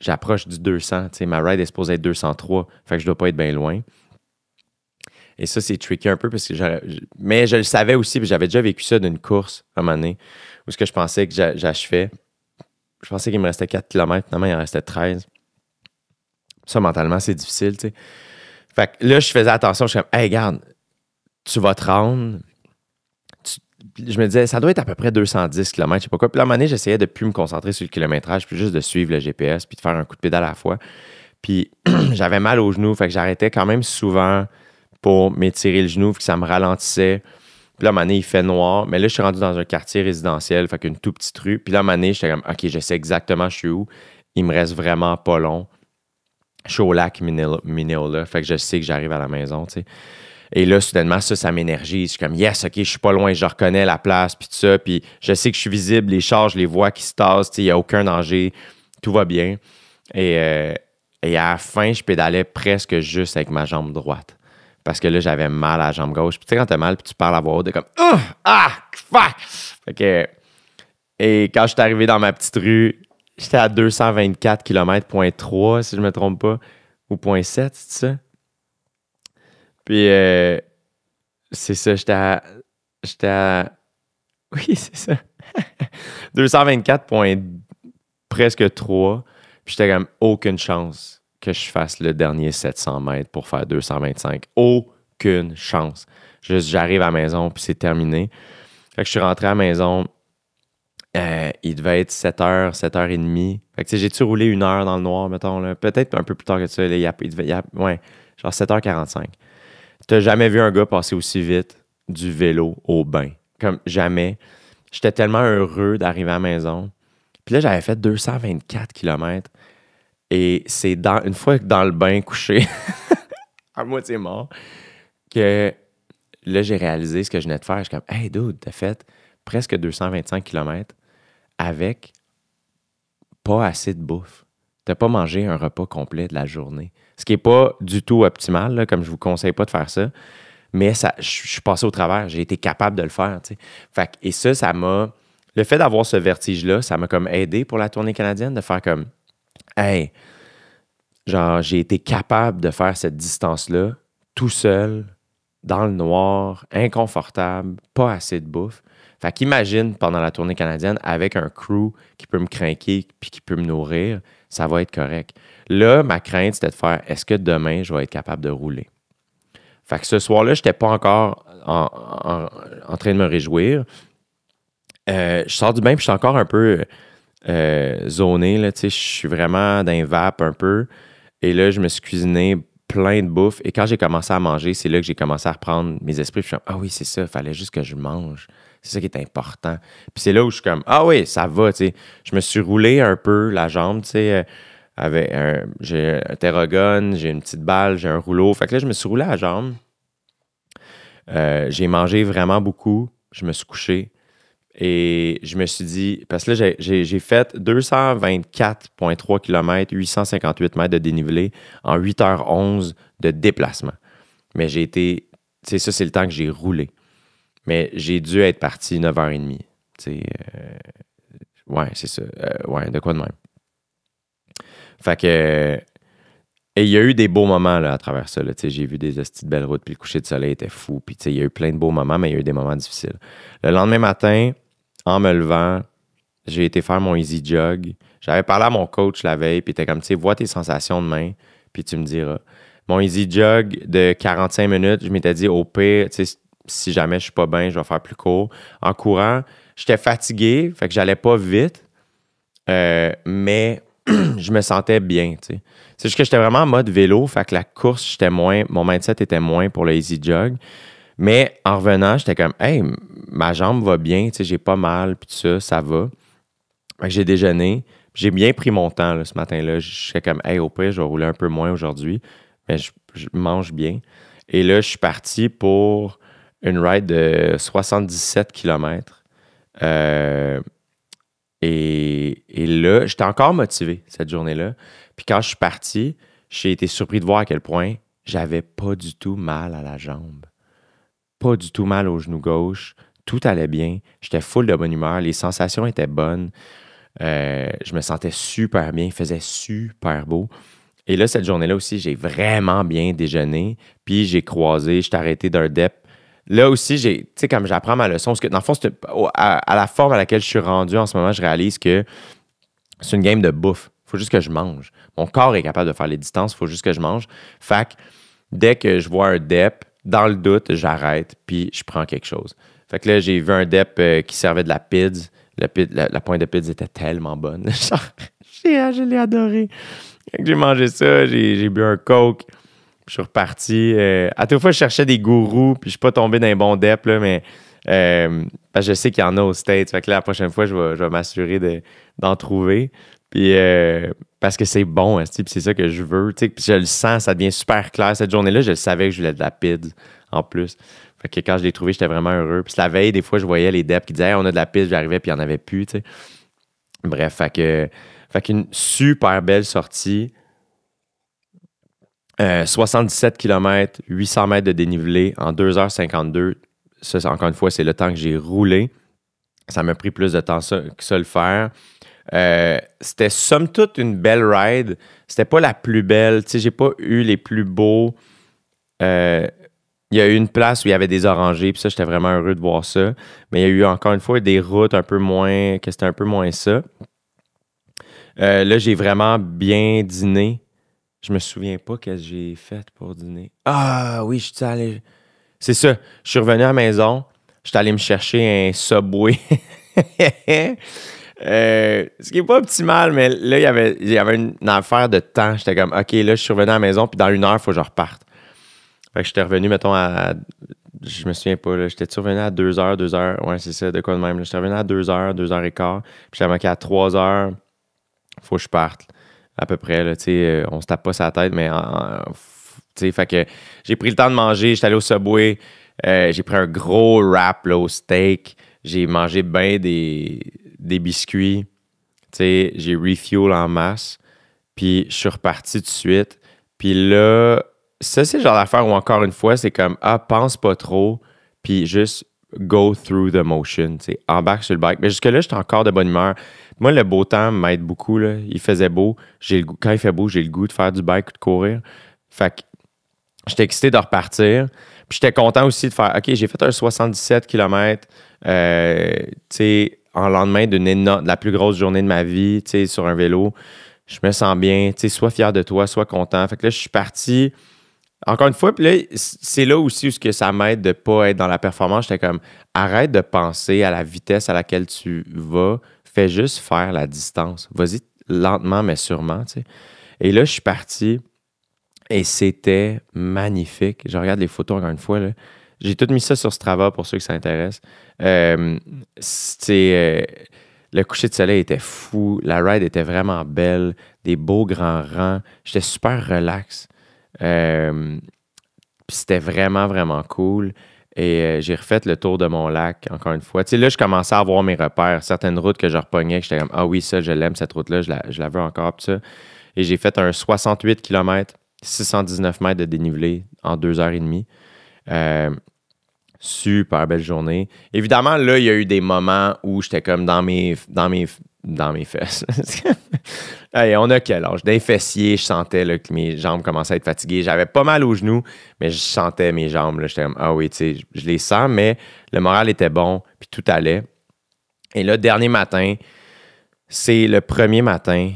j'approche du 200. tu sais ma ride est supposée être 203. Fait que je dois pas être bien loin. Et ça, c'est tricky un peu parce que mais je le savais aussi, puis j'avais déjà vécu ça d'une course à un moment donné où ce que je pensais que j'achevais. Je pensais qu'il me restait 4 km, finalement, il en restait 13. Ça, mentalement, c'est difficile, tu sais. Fait que là, je faisais attention, je suis comme, hey, regarde, tu vas te rendre. Je me disais, ça doit être à peu près 210 km, je sais pas quoi. Puis la donné, j'essayais de plus me concentrer sur le kilométrage, puis juste de suivre le GPS, puis de faire un coup de pédale à la fois. Puis [CLEARS THROAT] j'avais mal aux genoux, fait que j'arrêtais quand même souvent pour m'étirer le genou, puis que ça me ralentissait. Puis là, à année, il fait noir. Mais là, je suis rendu dans un quartier résidentiel, fait qu'une toute petite rue. Puis là, à je j'étais comme, OK, je sais exactement je suis où. Il me reste vraiment pas long. Je suis au lac Mineola. Fait que je sais que j'arrive à la maison, tu sais. Et là, soudainement, ça, ça m'énergie. Je suis comme, yes, OK, je suis pas loin, je reconnais la place, puis tout ça. Puis je sais que je suis visible, les charges, les voix qui se tassent, il n'y a aucun danger, tout va bien. Et, euh, et à la fin, je pédalais presque juste avec ma jambe droite parce que là, j'avais mal à la jambe gauche. Puis tu sais, quand t'as mal, puis tu parles à voix haute, comme Ah! Fuck! Et quand je suis arrivé dans ma petite rue, j'étais à 224 km.3, si je me trompe pas, ou .7, c'est ça? Puis, euh, c'est ça, j'étais à. J'étais [LAUGHS] Oui, c'est ça. 224 [LAUGHS] point presque 3. Puis j'étais comme aucune chance que je fasse le dernier 700 mètres pour faire 225. Aucune chance. j'arrive à la maison, puis c'est terminé. Fait que je suis rentré à la maison. Euh, il devait être 7h, 7h30. Fait que, j'ai-tu roulé une heure dans le noir, mettons, là? Peut-être un peu plus tard que ça. il, ouais, genre 7h45. T'as jamais vu un gars passer aussi vite du vélo au bain. Comme jamais. J'étais tellement heureux d'arriver à la maison. Puis là, j'avais fait 224 km. Et c'est dans, une fois dans le bain, couché, [LAUGHS] à moitié mort, que là, j'ai réalisé ce que je venais de faire. Je suis comme, hey, dude, t'as fait presque 225 km avec pas assez de bouffe. T'as pas mangé un repas complet de la journée. Ce qui n'est pas du tout optimal, comme je vous conseille pas de faire ça. Mais ça, je suis passé au travers, j'ai été capable de le faire. Fait, et ça, ça m'a. Le fait d'avoir ce vertige-là, ça m'a comme aidé pour la tournée canadienne de faire comme hey, genre, j'ai été capable de faire cette distance-là tout seul, dans le noir, inconfortable, pas assez de bouffe. Fait qu'imagine pendant la tournée canadienne avec un crew qui peut me craquer puis qui peut me nourrir, ça va être correct. Là, ma crainte, c'était de faire est-ce que demain, je vais être capable de rouler? Fait que ce soir-là, je n'étais pas encore en, train de me réjouir. Euh, je sors du bain puis je suis encore un peu euh, zoné, je suis vraiment d'un vape un peu. Et là, je me suis cuisiné plein de bouffe. Et quand j'ai commencé à manger, c'est là que j'ai commencé à reprendre mes esprits. je suis comme, ah oui, c'est ça, il fallait juste que je mange. C'est ça qui est important. Puis c'est là où je suis comme, ah oui, ça va, Je me suis roulé un peu la jambe, euh, Avec un, j'ai un j'ai une petite balle, j'ai un rouleau. Fait que là, je me suis roulé la jambe. Euh, j'ai mangé vraiment beaucoup. Je me suis couché. Et je me suis dit, parce que là, j'ai fait 224,3 km, 858 mètres de dénivelé en 8h11 de déplacement. Mais j'ai été, c'est ça, c'est le temps que j'ai roulé. Mais j'ai dû être parti 9h30. Tu sais, euh, ouais, c'est ça. Euh, ouais, de quoi de même. Fait que. Et il y a eu des beaux moments là, à travers ça. J'ai vu des hosties de belles routes, puis le coucher de soleil était fou. Puis il y a eu plein de beaux moments, mais il y a eu des moments difficiles. Le lendemain matin, en me levant, j'ai été faire mon easy jog. J'avais parlé à mon coach la veille, puis il était comme, tu sais, vois tes sensations demain, puis tu me diras. Mon easy jog de 45 minutes, je m'étais dit, au pire, si jamais je suis pas bien, je vais faire plus court. En courant, j'étais fatigué, fait que j'allais pas vite, euh, mais [CLEARS THROAT] je me sentais bien, C'est juste que j'étais vraiment en mode vélo, fait que la course, j'étais moins, mon mindset était moins pour le easy jog. Mais en revenant, j'étais comme, hey, ma jambe va bien, tu sais, j'ai pas mal, puis tout ça, ça va. j'ai déjeuné, j'ai bien pris mon temps ce matin-là. J'étais comme, hey, au pire, je vais rouler un peu moins aujourd'hui, mais je, mange bien. Et là, je suis parti pour une ride de 77 km. Euh, et, et, là, j'étais encore motivé cette journée-là. Puis quand je suis parti, j'ai été surpris de voir à quel point j'avais pas du tout mal à la jambe pas du tout mal au genou gauche. Tout allait bien. J'étais full de bonne humeur. Les sensations étaient bonnes. Euh, je me sentais super bien. Il faisait super beau. Et là, cette journée-là aussi, j'ai vraiment bien déjeuné. Puis j'ai croisé, j'étais arrêté d'un DEP. Là aussi, j'ai, tu sais, comme j'apprends ma leçon, parce que dans le fond, à, la forme à laquelle je suis rendu en ce moment, je réalise que c'est une game de bouffe. faut juste que je mange. Mon corps est capable de faire les distances, faut juste que je mange. Fait que dès que je vois un DEP, dans le doute, j'arrête, puis je prends quelque chose. Fait que là, j'ai vu un dep euh, qui servait de la pizza. La, pointe de pizza était tellement bonne. [LAUGHS] Ah, je l'ai adoré. J'ai mangé ça, j'ai bu un Coke, je suis reparti. Euh, à toute fois, je cherchais des gourous, puis je suis pas tombé dans un bon dep, là, mais euh, je sais qu'il y en a au States. Fait que là, la prochaine fois, je vais, m'assurer d'en trouver. Puis, parce que c'est bon, c'est ça que je veux. je le sens, ça devient super clair. Cette journée-là, je savais que je voulais de la pide en plus. Fait que quand je l'ai trouvé, j'étais vraiment heureux. Puis la veille, des fois, je voyais les devs qui disaient on a de la pide, j'arrivais, puis il n'y en avait plus. Bref, fait que. Fait super belle sortie. 77 km, 800 mètres de dénivelé en 2h52. Ça, encore une fois, c'est le temps que j'ai roulé. Ça m'a pris plus de temps que ça le faire. Euh, c'était somme toute une belle ride. C'était pas la plus belle. Tu j'ai pas eu les plus beaux. Euh, il y a eu une place où il y avait des orangers, puis ça, j'étais vraiment heureux de voir ça. Mais il y a eu encore une fois des routes un peu moins, que c'était un peu moins ça. Euh, là, j'ai vraiment bien dîné. Je me souviens pas qu'est-ce que j'ai fait pour dîner. Ah oui, je suis allé. C'est ça. Je suis revenu à la maison. Je suis allé me chercher un subway. [LAUGHS] Euh, ce qui n'est pas optimal, mais là, il y avait, une, affaire de temps. J'étais comme, OK, là, je suis revenu à la maison, puis dans une heure, il faut que je reparte. Fait que j'étais revenu, mettons, à. Je me souviens pas, là. J'étais revenu à 2 heures, 2 heures. Ouais, c'est ça, de quoi de même. J'étais revenu à 2 heures, 2 heures et quart. Puis j'avais manqué à 3 heures, faut que je parte. À peu près, là. Tu sais, euh, on se tape pas sa tête, mais. Tu sais, fait que j'ai pris le temps de manger, j'étais allé au Subway. Euh, j'ai pris un gros wrap là, au steak. J'ai mangé bien des, des biscuits. tu sais, J'ai refuel en masse. Puis je suis reparti tout de suite. Puis là, ça, c'est le genre d'affaire où, encore une fois, c'est comme Ah, pense pas trop. Puis juste go through the motion. tu sais, embarque sur le bike. Mais jusque-là, j'étais encore de bonne humeur. Moi, le beau temps m'aide beaucoup. Là. Il faisait beau. quand il fait beau, j'ai le goût de faire du bike ou de courir. Fait que j'étais excité de repartir. Puis j'étais content aussi de faire OK, j'ai fait un 77 km. Euh, tu sais, en lendemain de la plus grosse journée de ma vie, tu sais, sur un vélo, je me sens bien, tu sais, soit fier de toi, soit content. Fait que là, je suis parti. Encore une fois, puis là, c'est là aussi où ce que ça m'aide de pas être dans la performance. J'étais comme, arrête de penser à la vitesse à laquelle tu vas, fais juste faire la distance. Vas-y lentement, mais sûrement, tu sais. Et là, je suis parti et c'était magnifique. Je regarde les photos encore une fois, là. J'ai tout mis ça sur Strava pour ceux qui s'intéressent. Euh, euh, le coucher de soleil était fou. La ride était vraiment belle. Des beaux grands rangs. J'étais super relax. Euh, c'était vraiment, vraiment cool. Et j'ai refait le tour de mon lac, encore une fois. là, je commençais à avoir mes repères. Certaines routes que je repognais, j'étais comme Ah oui, ça, je l'aime, cette route-là, je la, veux encore. Et j'ai fait un 68 km, 619 mètres de dénivelé en deux heures et demie. Super belle journée. Évidemment, là, il y a eu des moments où j'étais comme dans mes, dans mes, dans mes fesses. [LAUGHS] on a quel âge? D'un fessier, je sentais que mes jambes commençaient à être fatiguées. J'avais pas mal aux genoux, mais je sentais mes jambes. J'étais comme, ah oui, tu sais, je les sens, mais le moral était bon, puis tout allait. Et là, dernier matin, c'est le premier matin,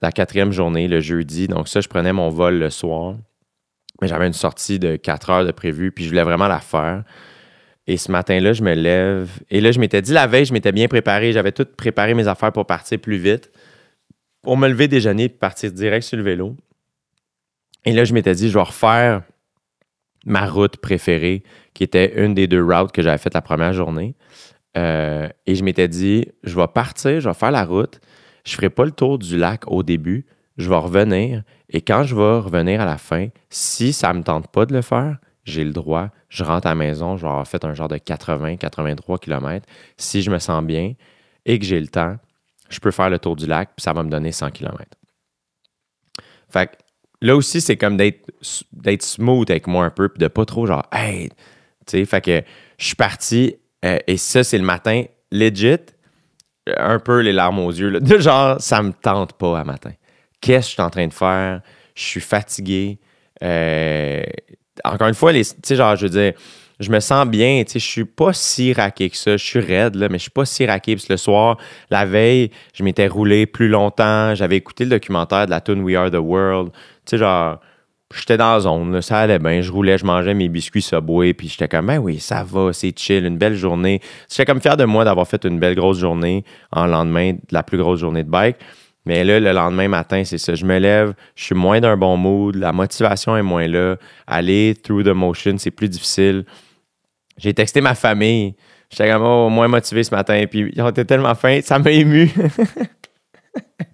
la quatrième journée, le jeudi. Donc ça, je prenais mon vol le soir. Mais j'avais une sortie de 4 heures de prévu, puis je voulais vraiment la faire. Et ce matin-là, je me lève. Et là, je m'étais dit, la veille, je m'étais bien préparé. J'avais tout préparé mes affaires pour partir plus vite. Pour me lever, déjeuner, et partir direct sur le vélo. Et là, je m'étais dit, je vais refaire ma route préférée, qui était une des deux routes que j'avais faites la première journée. Euh, et je m'étais dit, je vais partir, je vais faire la route. Je ne ferai pas le tour du lac au début. Je vais revenir. Et quand je vais revenir à la fin, si ça ne me tente pas de le faire, j'ai le droit, je rentre à la maison, je vais avoir fait un genre de 80, 83 km. Si je me sens bien et que j'ai le temps, je peux faire le tour du lac, puis ça va me donner 100 km. Fait que là aussi, c'est comme d'être smooth avec moi un peu, puis de pas trop genre, hey, tu sais, fait que je suis parti, euh, et ça, c'est le matin, legit, un peu les larmes aux yeux, de genre, ça me tente pas à matin. Qu'est-ce que je suis en train de faire? Je suis fatigué. Euh, encore une fois, tu je veux dire, je me sens bien, tu sais, je suis pas si raqué que ça, je suis raide, mais je suis pas si raqué. le soir, la veille, je m'étais roulé plus longtemps, j'avais écouté le documentaire de la tune We Are the World, tu genre, j'étais dans la zone, ça allait bien, je roulais, je mangeais mes biscuits Subway, puis j'étais comme, ben oui, ça va, c'est chill, une belle journée. J'étais comme fier de moi d'avoir fait une belle grosse journée en lendemain de la plus grosse journée de bike. Mais là, le lendemain matin, c'est ça. Je me lève, je suis moins d'un bon mood, la motivation est moins là. Aller through the motion, c'est plus difficile. J'ai texté ma famille. J'étais vraiment oh, moins motivé ce matin. Puis, ils été tellement faim, ça m'a ému. [LAUGHS]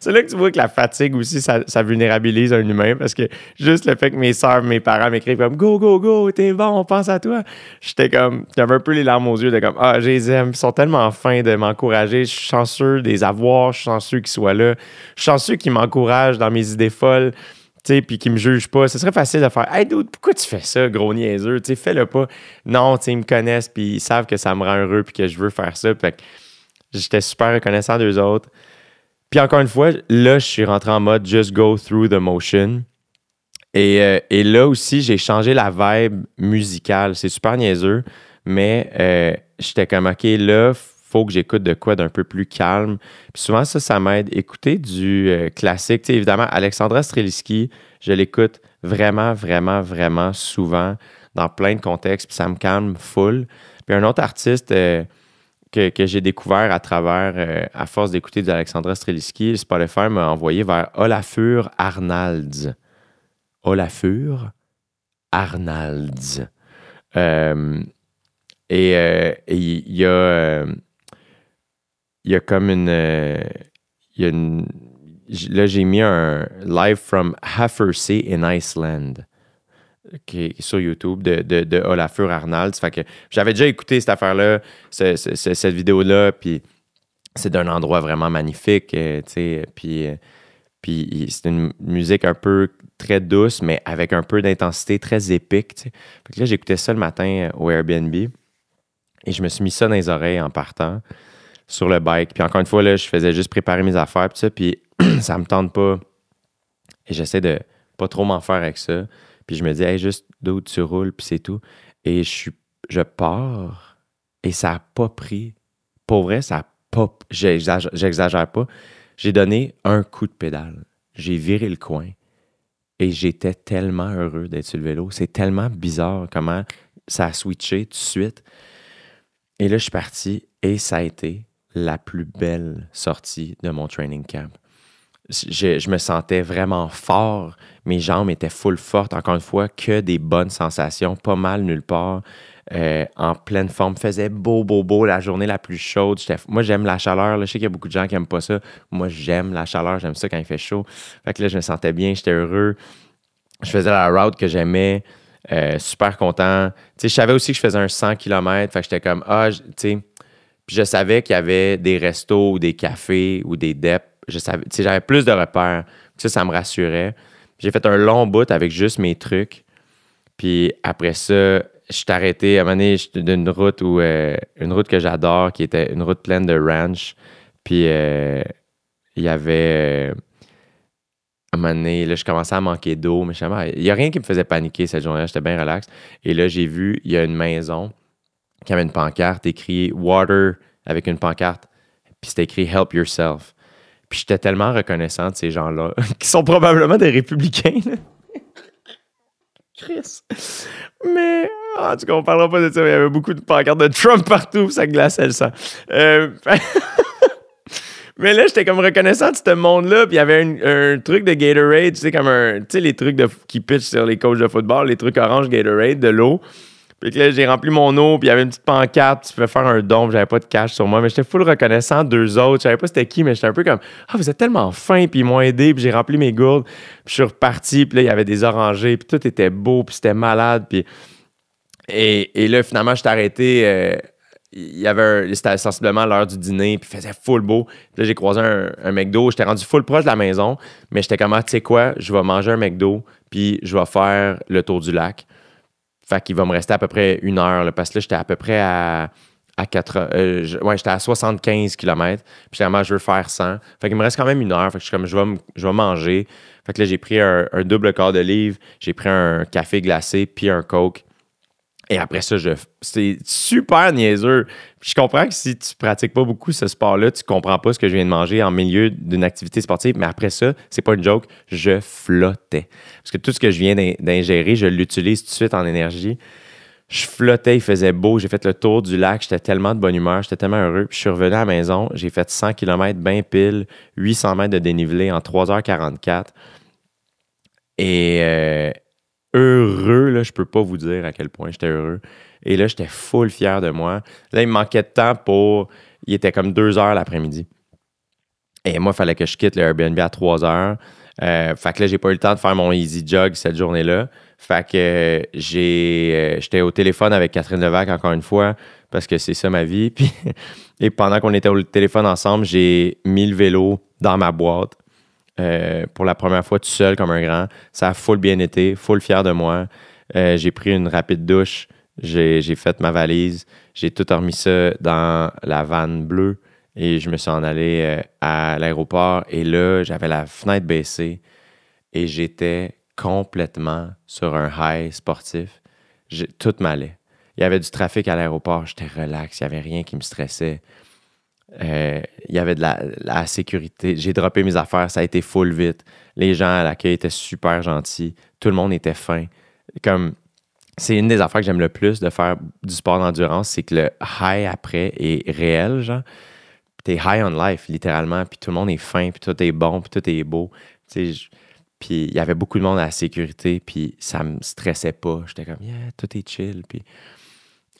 C'est là que tu vois que la fatigue aussi, ça, ça, vulnérabilise un humain parce que juste le fait que mes soeurs, mes parents m'écrivent comme Go, go, go, t'es bon, on pense à toi. J'étais comme, j'avais un peu les larmes aux yeux de comme Ah, je les aime, ils sont tellement fins de m'encourager. Je suis chanceux de les avoir, je suis chanceux qu'ils soient là, je suis chanceux qu'ils m'encouragent dans mes idées folles tu sais, puis qui me jugent pas. Ce serait facile de faire Hey, dude, pourquoi tu fais ça, gros niaiseux? Tu sais, fais-le pas. Non, tu ils me connaissent, puis ils savent que ça me rend heureux, puis que je veux faire ça. Fait j'étais super reconnaissant d'eux autres. Puis encore une fois, là, je suis rentré en mode just go through the motion. Et, euh, là aussi, j'ai changé la vibe musicale. C'est super niaiseux, mais euh, j'étais comme, OK, là, faut que j'écoute de quoi d'un peu plus calme. Puis souvent, ça, ça m'aide. Écouter du euh, classique, classique. sais évidemment, Alexandra Streliski, je l'écoute vraiment, vraiment, vraiment souvent dans plein de contextes. Puis ça me calme full. Puis un autre artiste que, j'ai découvert à travers, euh, à force d'écouter d'Alexandra Streliski, Spotify m'a envoyé vers Olafur Arnalds. Olafur Arnalds. Euh, euh, et il y, a. Il y a comme une. là, j'ai mis un live from Hafersey in Iceland qui est sur YouTube de, Olafur Arnold. que j'avais déjà écouté cette affaire-là, cette vidéo-là, puis c'est d'un endroit vraiment magnifique, euh, puis, euh, c'est une musique un peu très douce, mais avec un peu d'intensité très épique, que là, j'écoutais ça le matin euh, au Airbnb, et je me suis mis ça dans les oreilles en partant sur le bike. Puis encore une fois, là, je faisais juste préparer mes affaires, puis ça, puis [CLEARS THROAT] ça me tente pas, et j'essaie de pas trop m'en faire avec ça. Puis je me dis, hey, juste d'où tu roules, puis c'est tout. Et je, suis, je pars et ça n'a pas pris. Pour vrai, ça n'a pas. J'exagère pas. J'ai donné un coup de pédale. J'ai viré le coin et j'étais tellement heureux d'être sur le vélo. C'est tellement bizarre comment ça a switché tout de suite. Et là, je suis parti et ça a été la plus belle sortie de mon training camp je, me sentais vraiment fort. Mes jambes étaient full fortes. Encore une fois, que des bonnes sensations, pas mal nulle part. Euh, en pleine forme, faisait beau, beau, beau, la journée la plus chaude. Moi, j'aime la chaleur. Je sais qu'il y a beaucoup de gens qui n'aiment pas ça. Moi, j'aime la chaleur. J'aime ça quand il fait chaud. Fait que là, je me sentais bien, j'étais heureux. Je faisais la route que j'aimais. Euh, super content. je savais aussi que je faisais un 100 km. Fait que j'étais comme, ah, tu sais. Puis je savais qu'il y avait des restos ou des cafés ou des depths je savais, j'avais plus de repères. Ça, ça me rassurait. J'ai fait un long bout avec juste mes trucs. Puis après ça, je suis arrêté à un moment donné d'une route où euh, une route que j'adore, qui était une route pleine de ranch. Puis euh, il y avait euh, à un moment donné, là, je commençais à manquer d'eau, mais il n'y a rien qui me faisait paniquer cette journée-là, j'étais bien relax. Et là, j'ai vu, il y a une maison qui avait une pancarte écrit Water avec une pancarte, puis c'était écrit Help Yourself. Puis j'étais tellement reconnaissant de ces gens-là, [LAUGHS] qui sont probablement des républicains. Chris. Mais en tout cas, on parlera pas de ça. Il y avait beaucoup de pancartes de Trump partout, ça glaçait le sang. Euh, [LAUGHS] mais là, j'étais comme reconnaissant de ce monde-là. Puis il y avait un, truc de Gatorade, tu sais, comme un. Tu sais, les trucs de, qui pitchent sur les coachs de football, les trucs orange Gatorade, de l'eau. Puis là, j'ai rempli mon eau, puis il y avait une petite pancarte, tu pouvais faire un don, j'avais pas de cash sur moi, mais j'étais full reconnaissant d'eux autres. Je savais pas c'était qui, mais j'étais un peu comme Ah, vous êtes tellement faim, puis ils m'ont aidé, puis j'ai rempli mes gourdes, puis je suis reparti, puis là, il y avait des orangés, puis tout était beau, puis c'était malade, puis. Et, là, finalement, je arrêté. Euh, il y c'était sensiblement l'heure du dîner puis il faisait full beau puis là j'ai croisé un, McDo j'étais rendu full proche de la maison mais j'étais comme ah, tu sais quoi je vais manger un McDo puis je vais faire le tour du lac fait qu'il va me rester à peu près une heure, parce que là, j'étais à peu près à, à euh, à 75 km. Puis finalement, je veux faire 100. Fait qu'il me reste quand même une heure. Fait que je suis comme, je vais, manger. Fait que là, j'ai pris un, double corps d'olive, j'ai pris un café glacé, puis un coke. Et après ça, je... c'est super niaiseux. je comprends que si tu pratiques pas beaucoup ce sport-là, tu comprends pas ce que je viens de manger en milieu d'une activité sportive. Mais après ça, c'est pas une joke, je flottais. Parce que tout ce que je viens d'ingérer, je l'utilise tout de suite en énergie. Je flottais, il faisait beau, j'ai fait le tour du lac, j'étais tellement de bonne humeur, j'étais tellement heureux. Puis je suis revenu à la maison, j'ai fait 100 km bien pile, 800 mètres de dénivelé en 3h44. Et, euh, heureux, là, je peux pas vous dire à quel point j'étais heureux. Et là, j'étais full fier de moi. Là, il me manquait de temps pour. Il était comme deux heures l'après-midi. Et moi, il fallait que je quitte le Airbnb à trois heures. Euh, fait que là, j'ai pas eu le temps de faire mon easy jog cette journée-là. Fait que euh, j'étais au téléphone avec Catherine Levac encore une fois parce que c'est ça ma vie. [LAUGHS] Puis, et pendant qu'on était au téléphone ensemble, j'ai mis le vélo dans ma boîte euh, pour la première fois tout seul comme un grand. Ça a full bien été, full fier de moi. Euh, j'ai pris une rapide douche, j'ai fait ma valise, j'ai tout remis ça dans la vanne bleue et je me suis en allé euh, à l'aéroport. Et là, j'avais la fenêtre baissée et j'étais complètement sur un high sportif. Tout m'allait. Il y avait du trafic à l'aéroport, j'étais relax, il n'y avait rien qui me stressait. Euh, il y avait de la, sécurité. J'ai droppé mes affaires, ça a été full vite. Les gens à l'accueil étaient super gentils. Tout le monde était fin. Comme c'est une des affaires que j'aime le plus de faire du sport d'endurance, c'est que le high après est réel, genre. T'es high on life, littéralement, puis tout le monde est fin, puis tout est bon, puis tout est beau. puis il y avait beaucoup de monde à la sécurité, puis ça me stressait pas. J'étais comme, yeah, tout est chill.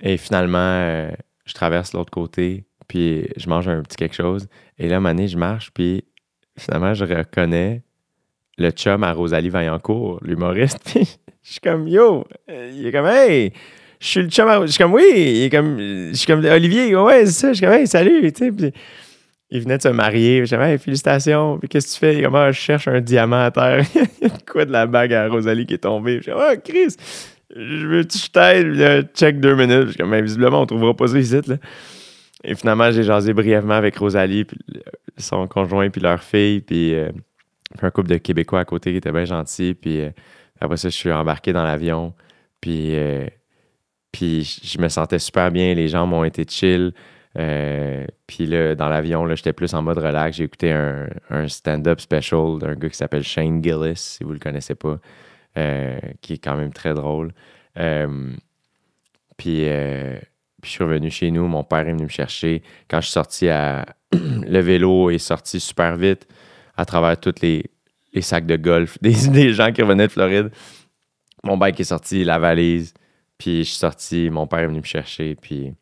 Et finalement, euh, je traverse l'autre côté, puis je mange un petit quelque chose. Et là, à un moment donné, je marche, puis finalement, je reconnais le chum à Rosalie Vaillancourt, l'humoriste. [LAUGHS] je suis comme, yo, euh, il est comme, hey, je suis le chum à... Je suis comme, oui, il est comme, je suis comme, Olivier, ouais, c'est ça. Je suis comme, hey, salut, tu sais. il venait de se marier. Je suis comme, hey, félicitations. Puis, qu'est-ce que tu fais? Il est comme, ah, je cherche un diamant à terre. [LAUGHS] quoi de la bague à Rosalie qui est tombée? Je suis comme, oh, Chris, je veux-tu que je t'aide? Check deux minutes. Je suis comme, mais ben, visiblement, on trouvera pas ça ici, là. Et finalement, j'ai jasé brièvement avec Rosalie, son conjoint, puis leur fille, euh, puis, un couple de Québécois à côté qui était bien gentil. Puis euh, après ça, je suis embarqué dans l'avion, puis, euh, puis je me sentais super bien. Les gens m'ont été chill. puis là, dans l'avion, j'étais plus en mode relax. J'ai écouté un, un stand-up special d'un gars qui s'appelle Shane Gillis, si vous le connaissez pas, qui est quand même très drôle. puis puis je suis revenu chez nous, mon père est venu me chercher. Quand je suis sorti à. [CLEARS THROAT] le vélo est sorti super vite à travers tous les, sacs de golf [LAUGHS] des, des, gens qui revenaient de Floride. Mon bike est sorti, la valise. Puis je suis sorti, mon père est venu me chercher. Puis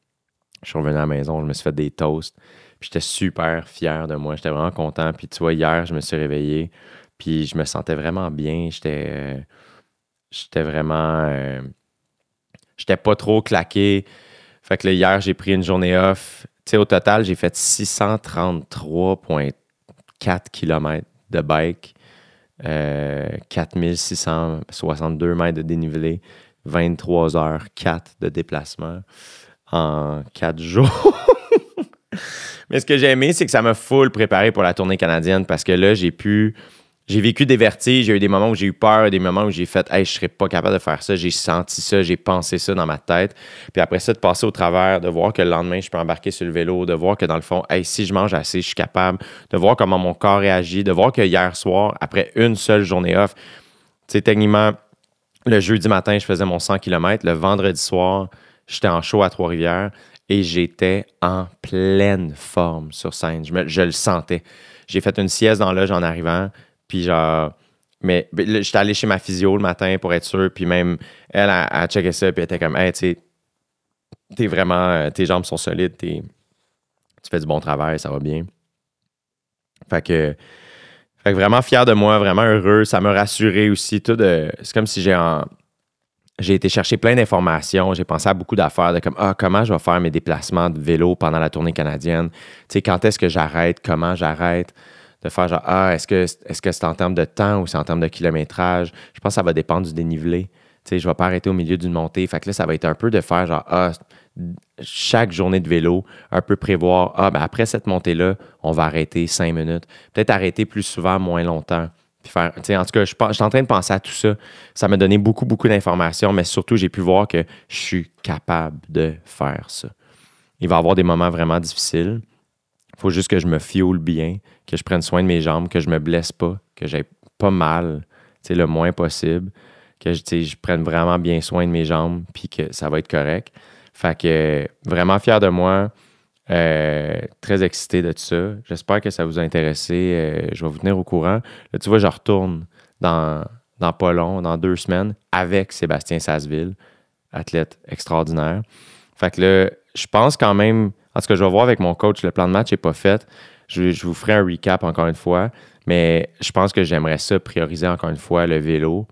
je suis revenu à la maison, je me suis fait des toasts. Puis j'étais super fier de moi. J'étais vraiment content. Puis tu vois, hier, je me suis réveillé. Puis je me sentais vraiment bien. J'étais. Euh, j'étais vraiment. Euh, j'étais pas trop claqué. Fait que là, hier, j'ai pris une journée off. Tu sais, au total, j'ai fait 633,4 km de bike, 4662 euh, mètres de dénivelé, 23 heures 4 de déplacement en 4 [LAUGHS] jours. Mais ce que j'ai aimé, c'est que ça m'a full préparé pour la tournée canadienne parce que là, j'ai pu j'ai vécu des vertiges, j'ai eu des moments où j'ai eu peur, des moments où j'ai fait Hey, je serais pas capable de faire ça, j'ai senti ça, j'ai pensé ça dans ma tête. Puis après ça, de passer au travers, de voir que le lendemain, je peux embarquer sur le vélo, de voir que dans le fond, hey, si je mange assez, je suis capable, de voir comment mon corps réagit, de voir que hier soir, après une seule journée off, tu sais, techniquement, le jeudi matin, je faisais mon 100 km, le vendredi soir, j'étais en chaud à Trois-Rivières et j'étais en pleine forme sur scène. Je, le sentais. J'ai fait une sieste dans l'âge en arrivant puis genre, mais, j'étais allé chez ma physio le matin pour être sûr, puis même elle a, checké ça, puis elle était comme, hey, tu sais, t'es vraiment, euh, tes jambes sont solides, tu fais du bon travail, ça va bien. Fait que, fait que vraiment fier de moi, vraiment heureux, ça m'a rassuré aussi. Tout de, c'est comme si j'ai en, j'ai été chercher plein d'informations, j'ai pensé à beaucoup d'affaires, de comme, ah, comment je vais faire mes déplacements de vélo pendant la tournée canadienne, tu quand est-ce que j'arrête, comment j'arrête de faire genre, ah, est-ce que c'est -ce en termes de temps ou c'est en termes de kilométrage? Je pense que ça va dépendre du dénivelé. Tu sais, je ne vais pas arrêter au milieu d'une montée. Fait que là, ça va être un peu de faire genre, ah, chaque journée de vélo, un peu prévoir, ah, ben après cette montée-là, on va arrêter cinq minutes. Peut-être arrêter plus souvent, moins longtemps. Puis faire, en tout cas, je, je, suis en train de penser à tout ça. Ça m'a donné beaucoup, beaucoup d'informations, mais surtout, j'ai pu voir que je suis capable de faire ça. Il va y avoir des moments vraiment difficiles faut juste que je me fioule bien, que je prenne soin de mes jambes, que je me blesse pas, que j'ai pas mal, le moins possible, que je prenne vraiment bien soin de mes jambes, puis que ça va être correct. Fait que vraiment fier de moi, euh, très excité de tout ça. J'espère que ça vous a intéressé. Euh, je vais vous tenir au courant. Là, tu vois, je retourne dans, dans pas long, dans deux semaines, avec Sébastien Sasseville, athlète extraordinaire. Fait que je pense quand même parce que je vais voir avec mon coach. Le plan de match n'est pas fait. Je, vous ferai un recap encore une fois. Mais je pense que j'aimerais ça prioriser encore une fois le vélo.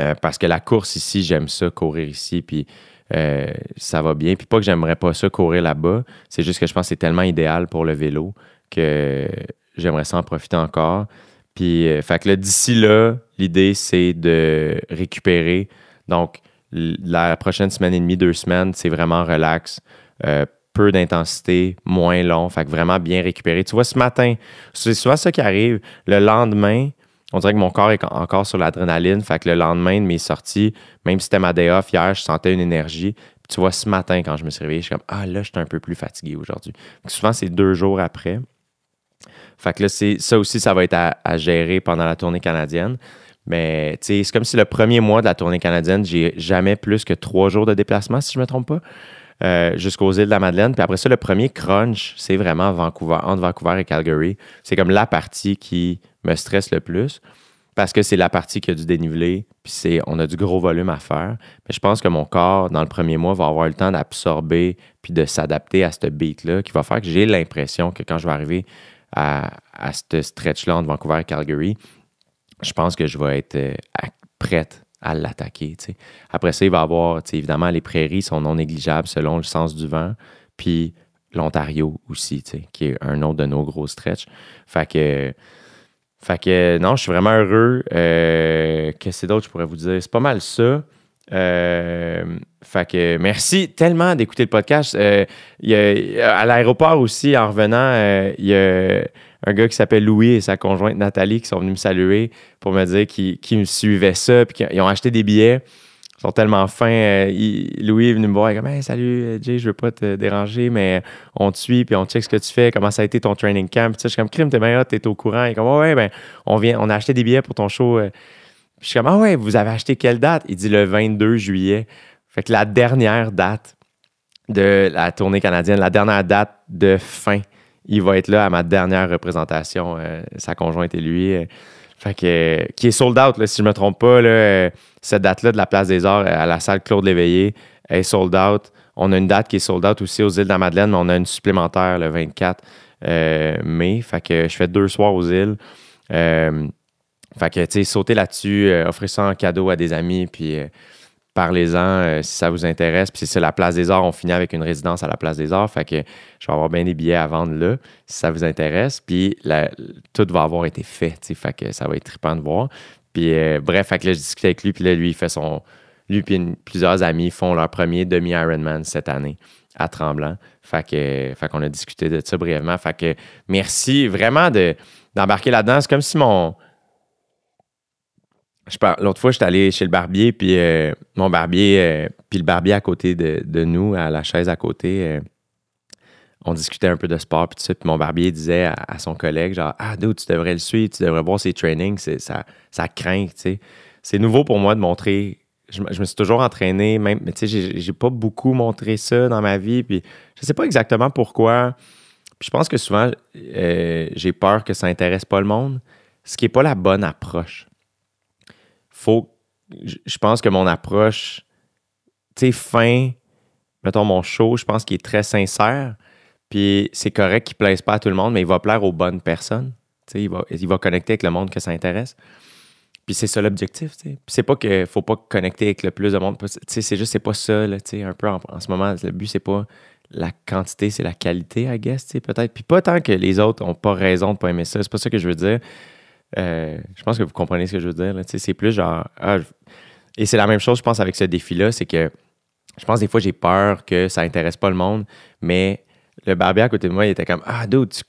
Euh, parce que la course ici, j'aime ça, courir ici. Puis euh, ça va bien. Puis pas que j'aimerais pas ça courir là-bas. C'est juste que je pense que c'est tellement idéal pour le vélo que j'aimerais ça en profiter encore. Puis, euh, fait que là, d'ici là, l'idée, c'est de récupérer. Donc, la prochaine semaine et demie, deux semaines, c'est vraiment relax peu d'intensité, moins long, fait que vraiment bien récupérer. Tu vois, ce matin, c'est souvent ça qui arrive. Le lendemain, on dirait que mon corps est encore sur l'adrénaline, fait que le lendemain de mes sorties, même si c'était ma day off hier, je sentais une énergie. tu vois, ce matin, quand je me suis réveillé, je suis comme Ah là, je suis un peu plus fatigué aujourd'hui. Souvent, c'est deux jours après. Fait que là, ça aussi, ça va être à, gérer pendant la tournée canadienne. Mais c'est comme si le premier mois de la tournée canadienne, j'ai jamais plus que trois jours de déplacement, si je ne me trompe pas. Euh, jusqu'aux îles de la Madeleine. Puis après ça, le premier crunch, c'est vraiment Vancouver, entre Vancouver et Calgary. C'est comme la partie qui me stresse le plus parce que c'est la partie qui a du dénivelé, puis on a du gros volume à faire. Mais je pense que mon corps, dans le premier mois, va avoir le temps d'absorber puis de s'adapter à ce beat-là qui va faire que j'ai l'impression que quand je vais arriver à, à ce stretch-là entre Vancouver et Calgary, je pense que je vais être euh, prête à l'attaquer. Après ça, il va y avoir, évidemment, les prairies sont non négligeables selon le sens du vent, puis l'Ontario aussi, qui est un autre de nos gros stretches. Fait que, non, je suis vraiment heureux. Euh, qu'est-ce que d'autre je pourrais vous dire? C'est pas mal ça. Euh, fait que merci tellement d'écouter le podcast. Euh, à l'aéroport aussi, en revenant, il y a un gars qui s'appelle Louis et sa conjointe Nathalie qui sont venus me saluer pour me dire qu'ils me suivaient ça, puis qu'ils ont acheté des billets. Ils sont tellement fins. Euh, Louis est venu me voir, il est comme Salut euh, Jay, je veux pas te déranger, mais on te suit, puis on check ce que tu fais, comment ça a été ton training camp. je suis comme Crime, t'es bien t'es au courant. Il est comme ben, on, vient, on a acheté des billets pour ton show. Euh. je suis comme Ah ouais, vous avez acheté quelle date Il dit le 22 juillet. Fait que la dernière date de la tournée canadienne, la dernière date de fin il va être là à ma dernière représentation, euh, sa conjointe et lui. Euh, fait que, euh, qui est sold out, là, si je ne me trompe pas. cette date-là de la Place des Arts à la salle Claude Léveillé est sold out. On a une date qui est sold out aussi aux îles de la Madeleine, mais on a une supplémentaire le 24 mai. Fait que je fais deux soirs aux îles. fait que, tu sais, sauter là-dessus, offrir ça en cadeau à des amis, puis parlez-en euh, si ça vous intéresse. Puis si c'est la place des arts, on finit avec une résidence à la place des arts. Fait que je vais avoir bien des billets à vendre là, si ça vous intéresse. Puis tout va avoir été fait, Fait que ça va être trippant de voir. Puis euh, bref, fait que là, je discutais avec lui. Puis là, lui, il fait son. Lui, puis plusieurs amis font leur premier demi-Ironman cette année à Tremblant. Fait que, fait qu'on a discuté de ça brièvement. Fait que merci vraiment d'embarquer là-dedans. C'est comme si mon L'autre fois, j'étais allé chez le barbier, puis euh, mon barbier, euh, puis le barbier à côté de, nous, à la chaise à côté, euh, on discutait un peu de sport, puis tout ça. Puis mon barbier disait à, son collègue, genre, Ah, dude, tu devrais le suivre, tu devrais voir ses trainings, ça, ça craint, C'est nouveau pour moi de montrer. Je, me suis toujours entraîné, même, mais tu sais, j'ai pas beaucoup montré ça dans ma vie, puis je sais pas exactement pourquoi. je pense que souvent, j'ai peur que ça intéresse pas le monde, ce qui est pas la bonne approche faut. Je pense que mon approche, tu sais, fin, mettons mon show, je pense qu'il est très sincère. Puis c'est correct qu'il ne plaise pas à tout le monde, mais il va plaire aux bonnes personnes. Il va, connecter avec le monde que ça intéresse. Puis c'est ça l'objectif. C'est pas qu'il ne faut pas connecter avec le plus de monde. C'est juste c'est pas ça. un peu en, ce moment, le but, c'est pas la quantité, c'est la qualité, I guess, peut-être. Puis pas tant que les autres n'ont pas raison de ne pas aimer ça. C'est pas ça que je veux dire. Euh, je pense que vous comprenez ce que je veux dire. C'est plus genre. Ah, et c'est la même chose, je pense, avec ce défi-là. C'est que je pense des fois, j'ai peur que ça intéresse pas le monde, mais le barbier à côté de moi, il était comme Ah, dude, tu,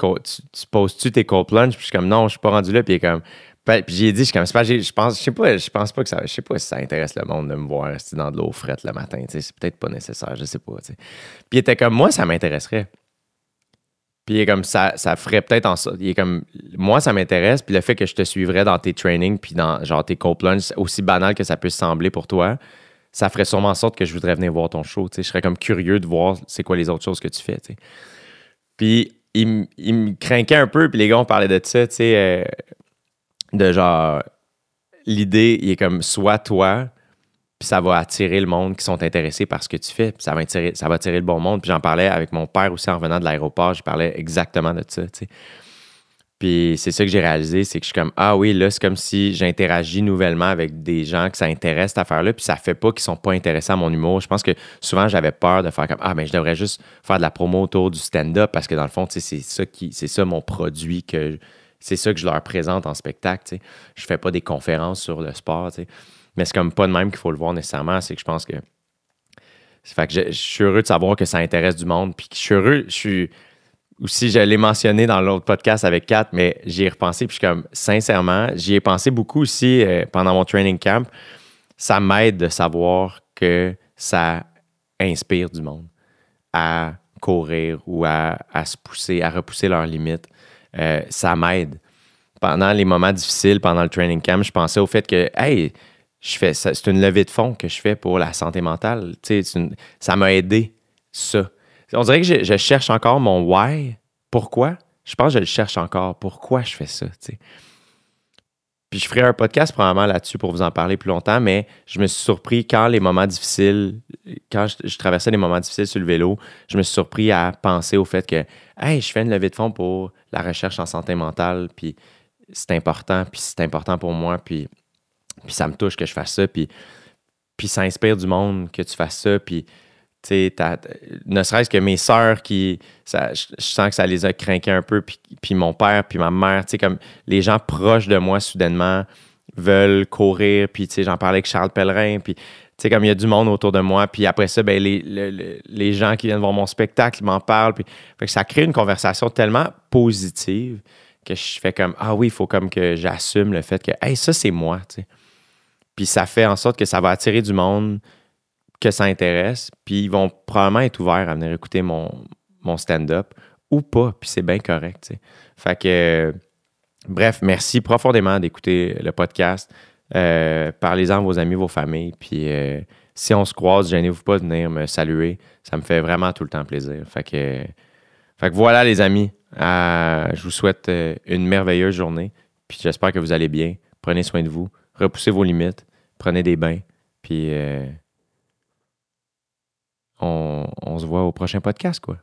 poses-tu tes cold plunge? Puis je suis comme Non, je suis pas rendu là. Puis il est comme. j'ai dit, je suis comme, je pense, je sais pas, je pense pas que ça, je sais pas si ça intéresse le monde de me voir dans de l'eau frette le matin, c'est peut-être pas nécessaire, je sais pas, Puis il était comme, moi, ça m'intéresserait. Puis il est comme ça, ça ferait peut-être en sorte. Il est comme moi, ça m'intéresse. Puis le fait que je te suivrais dans tes trainings, puis dans genre tes co aussi banal que ça puisse sembler pour toi, ça ferait sûrement en sorte que je voudrais venir voir ton show. sais, Je serais comme curieux de voir c'est quoi les autres choses que tu fais. sais. Puis il, me craquait un peu, puis les gars, on parlait de ça, tu sais, euh, de genre l'idée, il est comme soit toi, puis ça va attirer le monde qui sont intéressés par ce que tu fais, puis ça va attirer, ça va attirer le bon monde. Puis j'en parlais avec mon père aussi en venant de l'aéroport, je parlais exactement de ça, Puis c'est ça que j'ai réalisé, c'est que je suis comme ah oui, là c'est comme si j'interagis nouvellement avec des gens que ça intéresse cette affaire-là, puis ça fait pas qu'ils sont pas intéressés à mon humour. Je pense que souvent j'avais peur de faire comme ah mais je devrais juste faire de la promo autour du stand-up parce que dans le fond, tu c'est ça qui c'est ça mon produit que c'est ça que je leur présente en spectacle, tu sais. Je fais pas des conférences sur le sport, mais c'est comme pas de même qu'il faut le voir nécessairement. C'est que je pense que. Fait que je, suis heureux de savoir que ça intéresse du monde. Puis je suis heureux, je suis. Aussi, je l'ai mentionné dans l'autre podcast avec Kat, mais j'y ai repensé. Puis je suis comme, sincèrement, j'y ai pensé beaucoup aussi euh, pendant mon training camp. Ça m'aide de savoir que ça inspire du monde à courir ou à, se pousser, à repousser leurs limites. Euh, ça m'aide. Pendant les moments difficiles, pendant le training camp, je pensais au fait que, hey, je fais c'est une levée de fonds que je fais pour la santé mentale. Une, ça m'a aidé, ça. On dirait que je, cherche encore mon why. Pourquoi? Je pense que je le cherche encore. Pourquoi je fais ça? Puis je ferai un podcast probablement là-dessus pour vous en parler plus longtemps, mais je me suis surpris quand les moments difficiles, quand je, traversais les moments difficiles sur le vélo, je me suis surpris à penser au fait que, hey, je fais une levée de fonds pour la recherche en santé mentale, puis c'est important, puis c'est important pour moi, puis puis ça me touche que je fasse ça. Puis, puis ça inspire du monde que tu fasses ça. Puis, tu sais ne serait-ce que mes sœurs qui. je, sens que ça les a craqués un peu. Puis, mon père, puis ma mère. Tu sais, comme les gens proches de moi, soudainement, veulent courir. Puis, tu sais, j'en parlais avec Charles Pellerin. Puis, tu sais, comme il y a du monde autour de moi, puis après ça, ben, les, gens qui viennent voir mon spectacle m'en parlent. Puis, que ça crée une conversation tellement positive que je fais comme Ah oui, il faut comme que j'assume le fait que Hey, ça, c'est moi. Tu sais. Puis ça fait en sorte que ça va attirer du monde que ça intéresse. Puis ils vont probablement être ouverts à venir écouter mon, mon stand-up ou pas. Puis c'est bien correct. Fait que, bref, merci profondément d'écouter le podcast. Euh, parlez-en à vos amis, vos familles. Puis euh, si on se croise, gênez-vous pas de venir me saluer. Ça me fait vraiment tout le temps plaisir. Fait que, fait que voilà, les amis. Euh, je vous souhaite une merveilleuse journée. Puis j'espère que vous allez bien. Prenez soin de vous. Repoussez vos limites prenez des bains. Puis euh, on se voit au prochain podcast, quoi.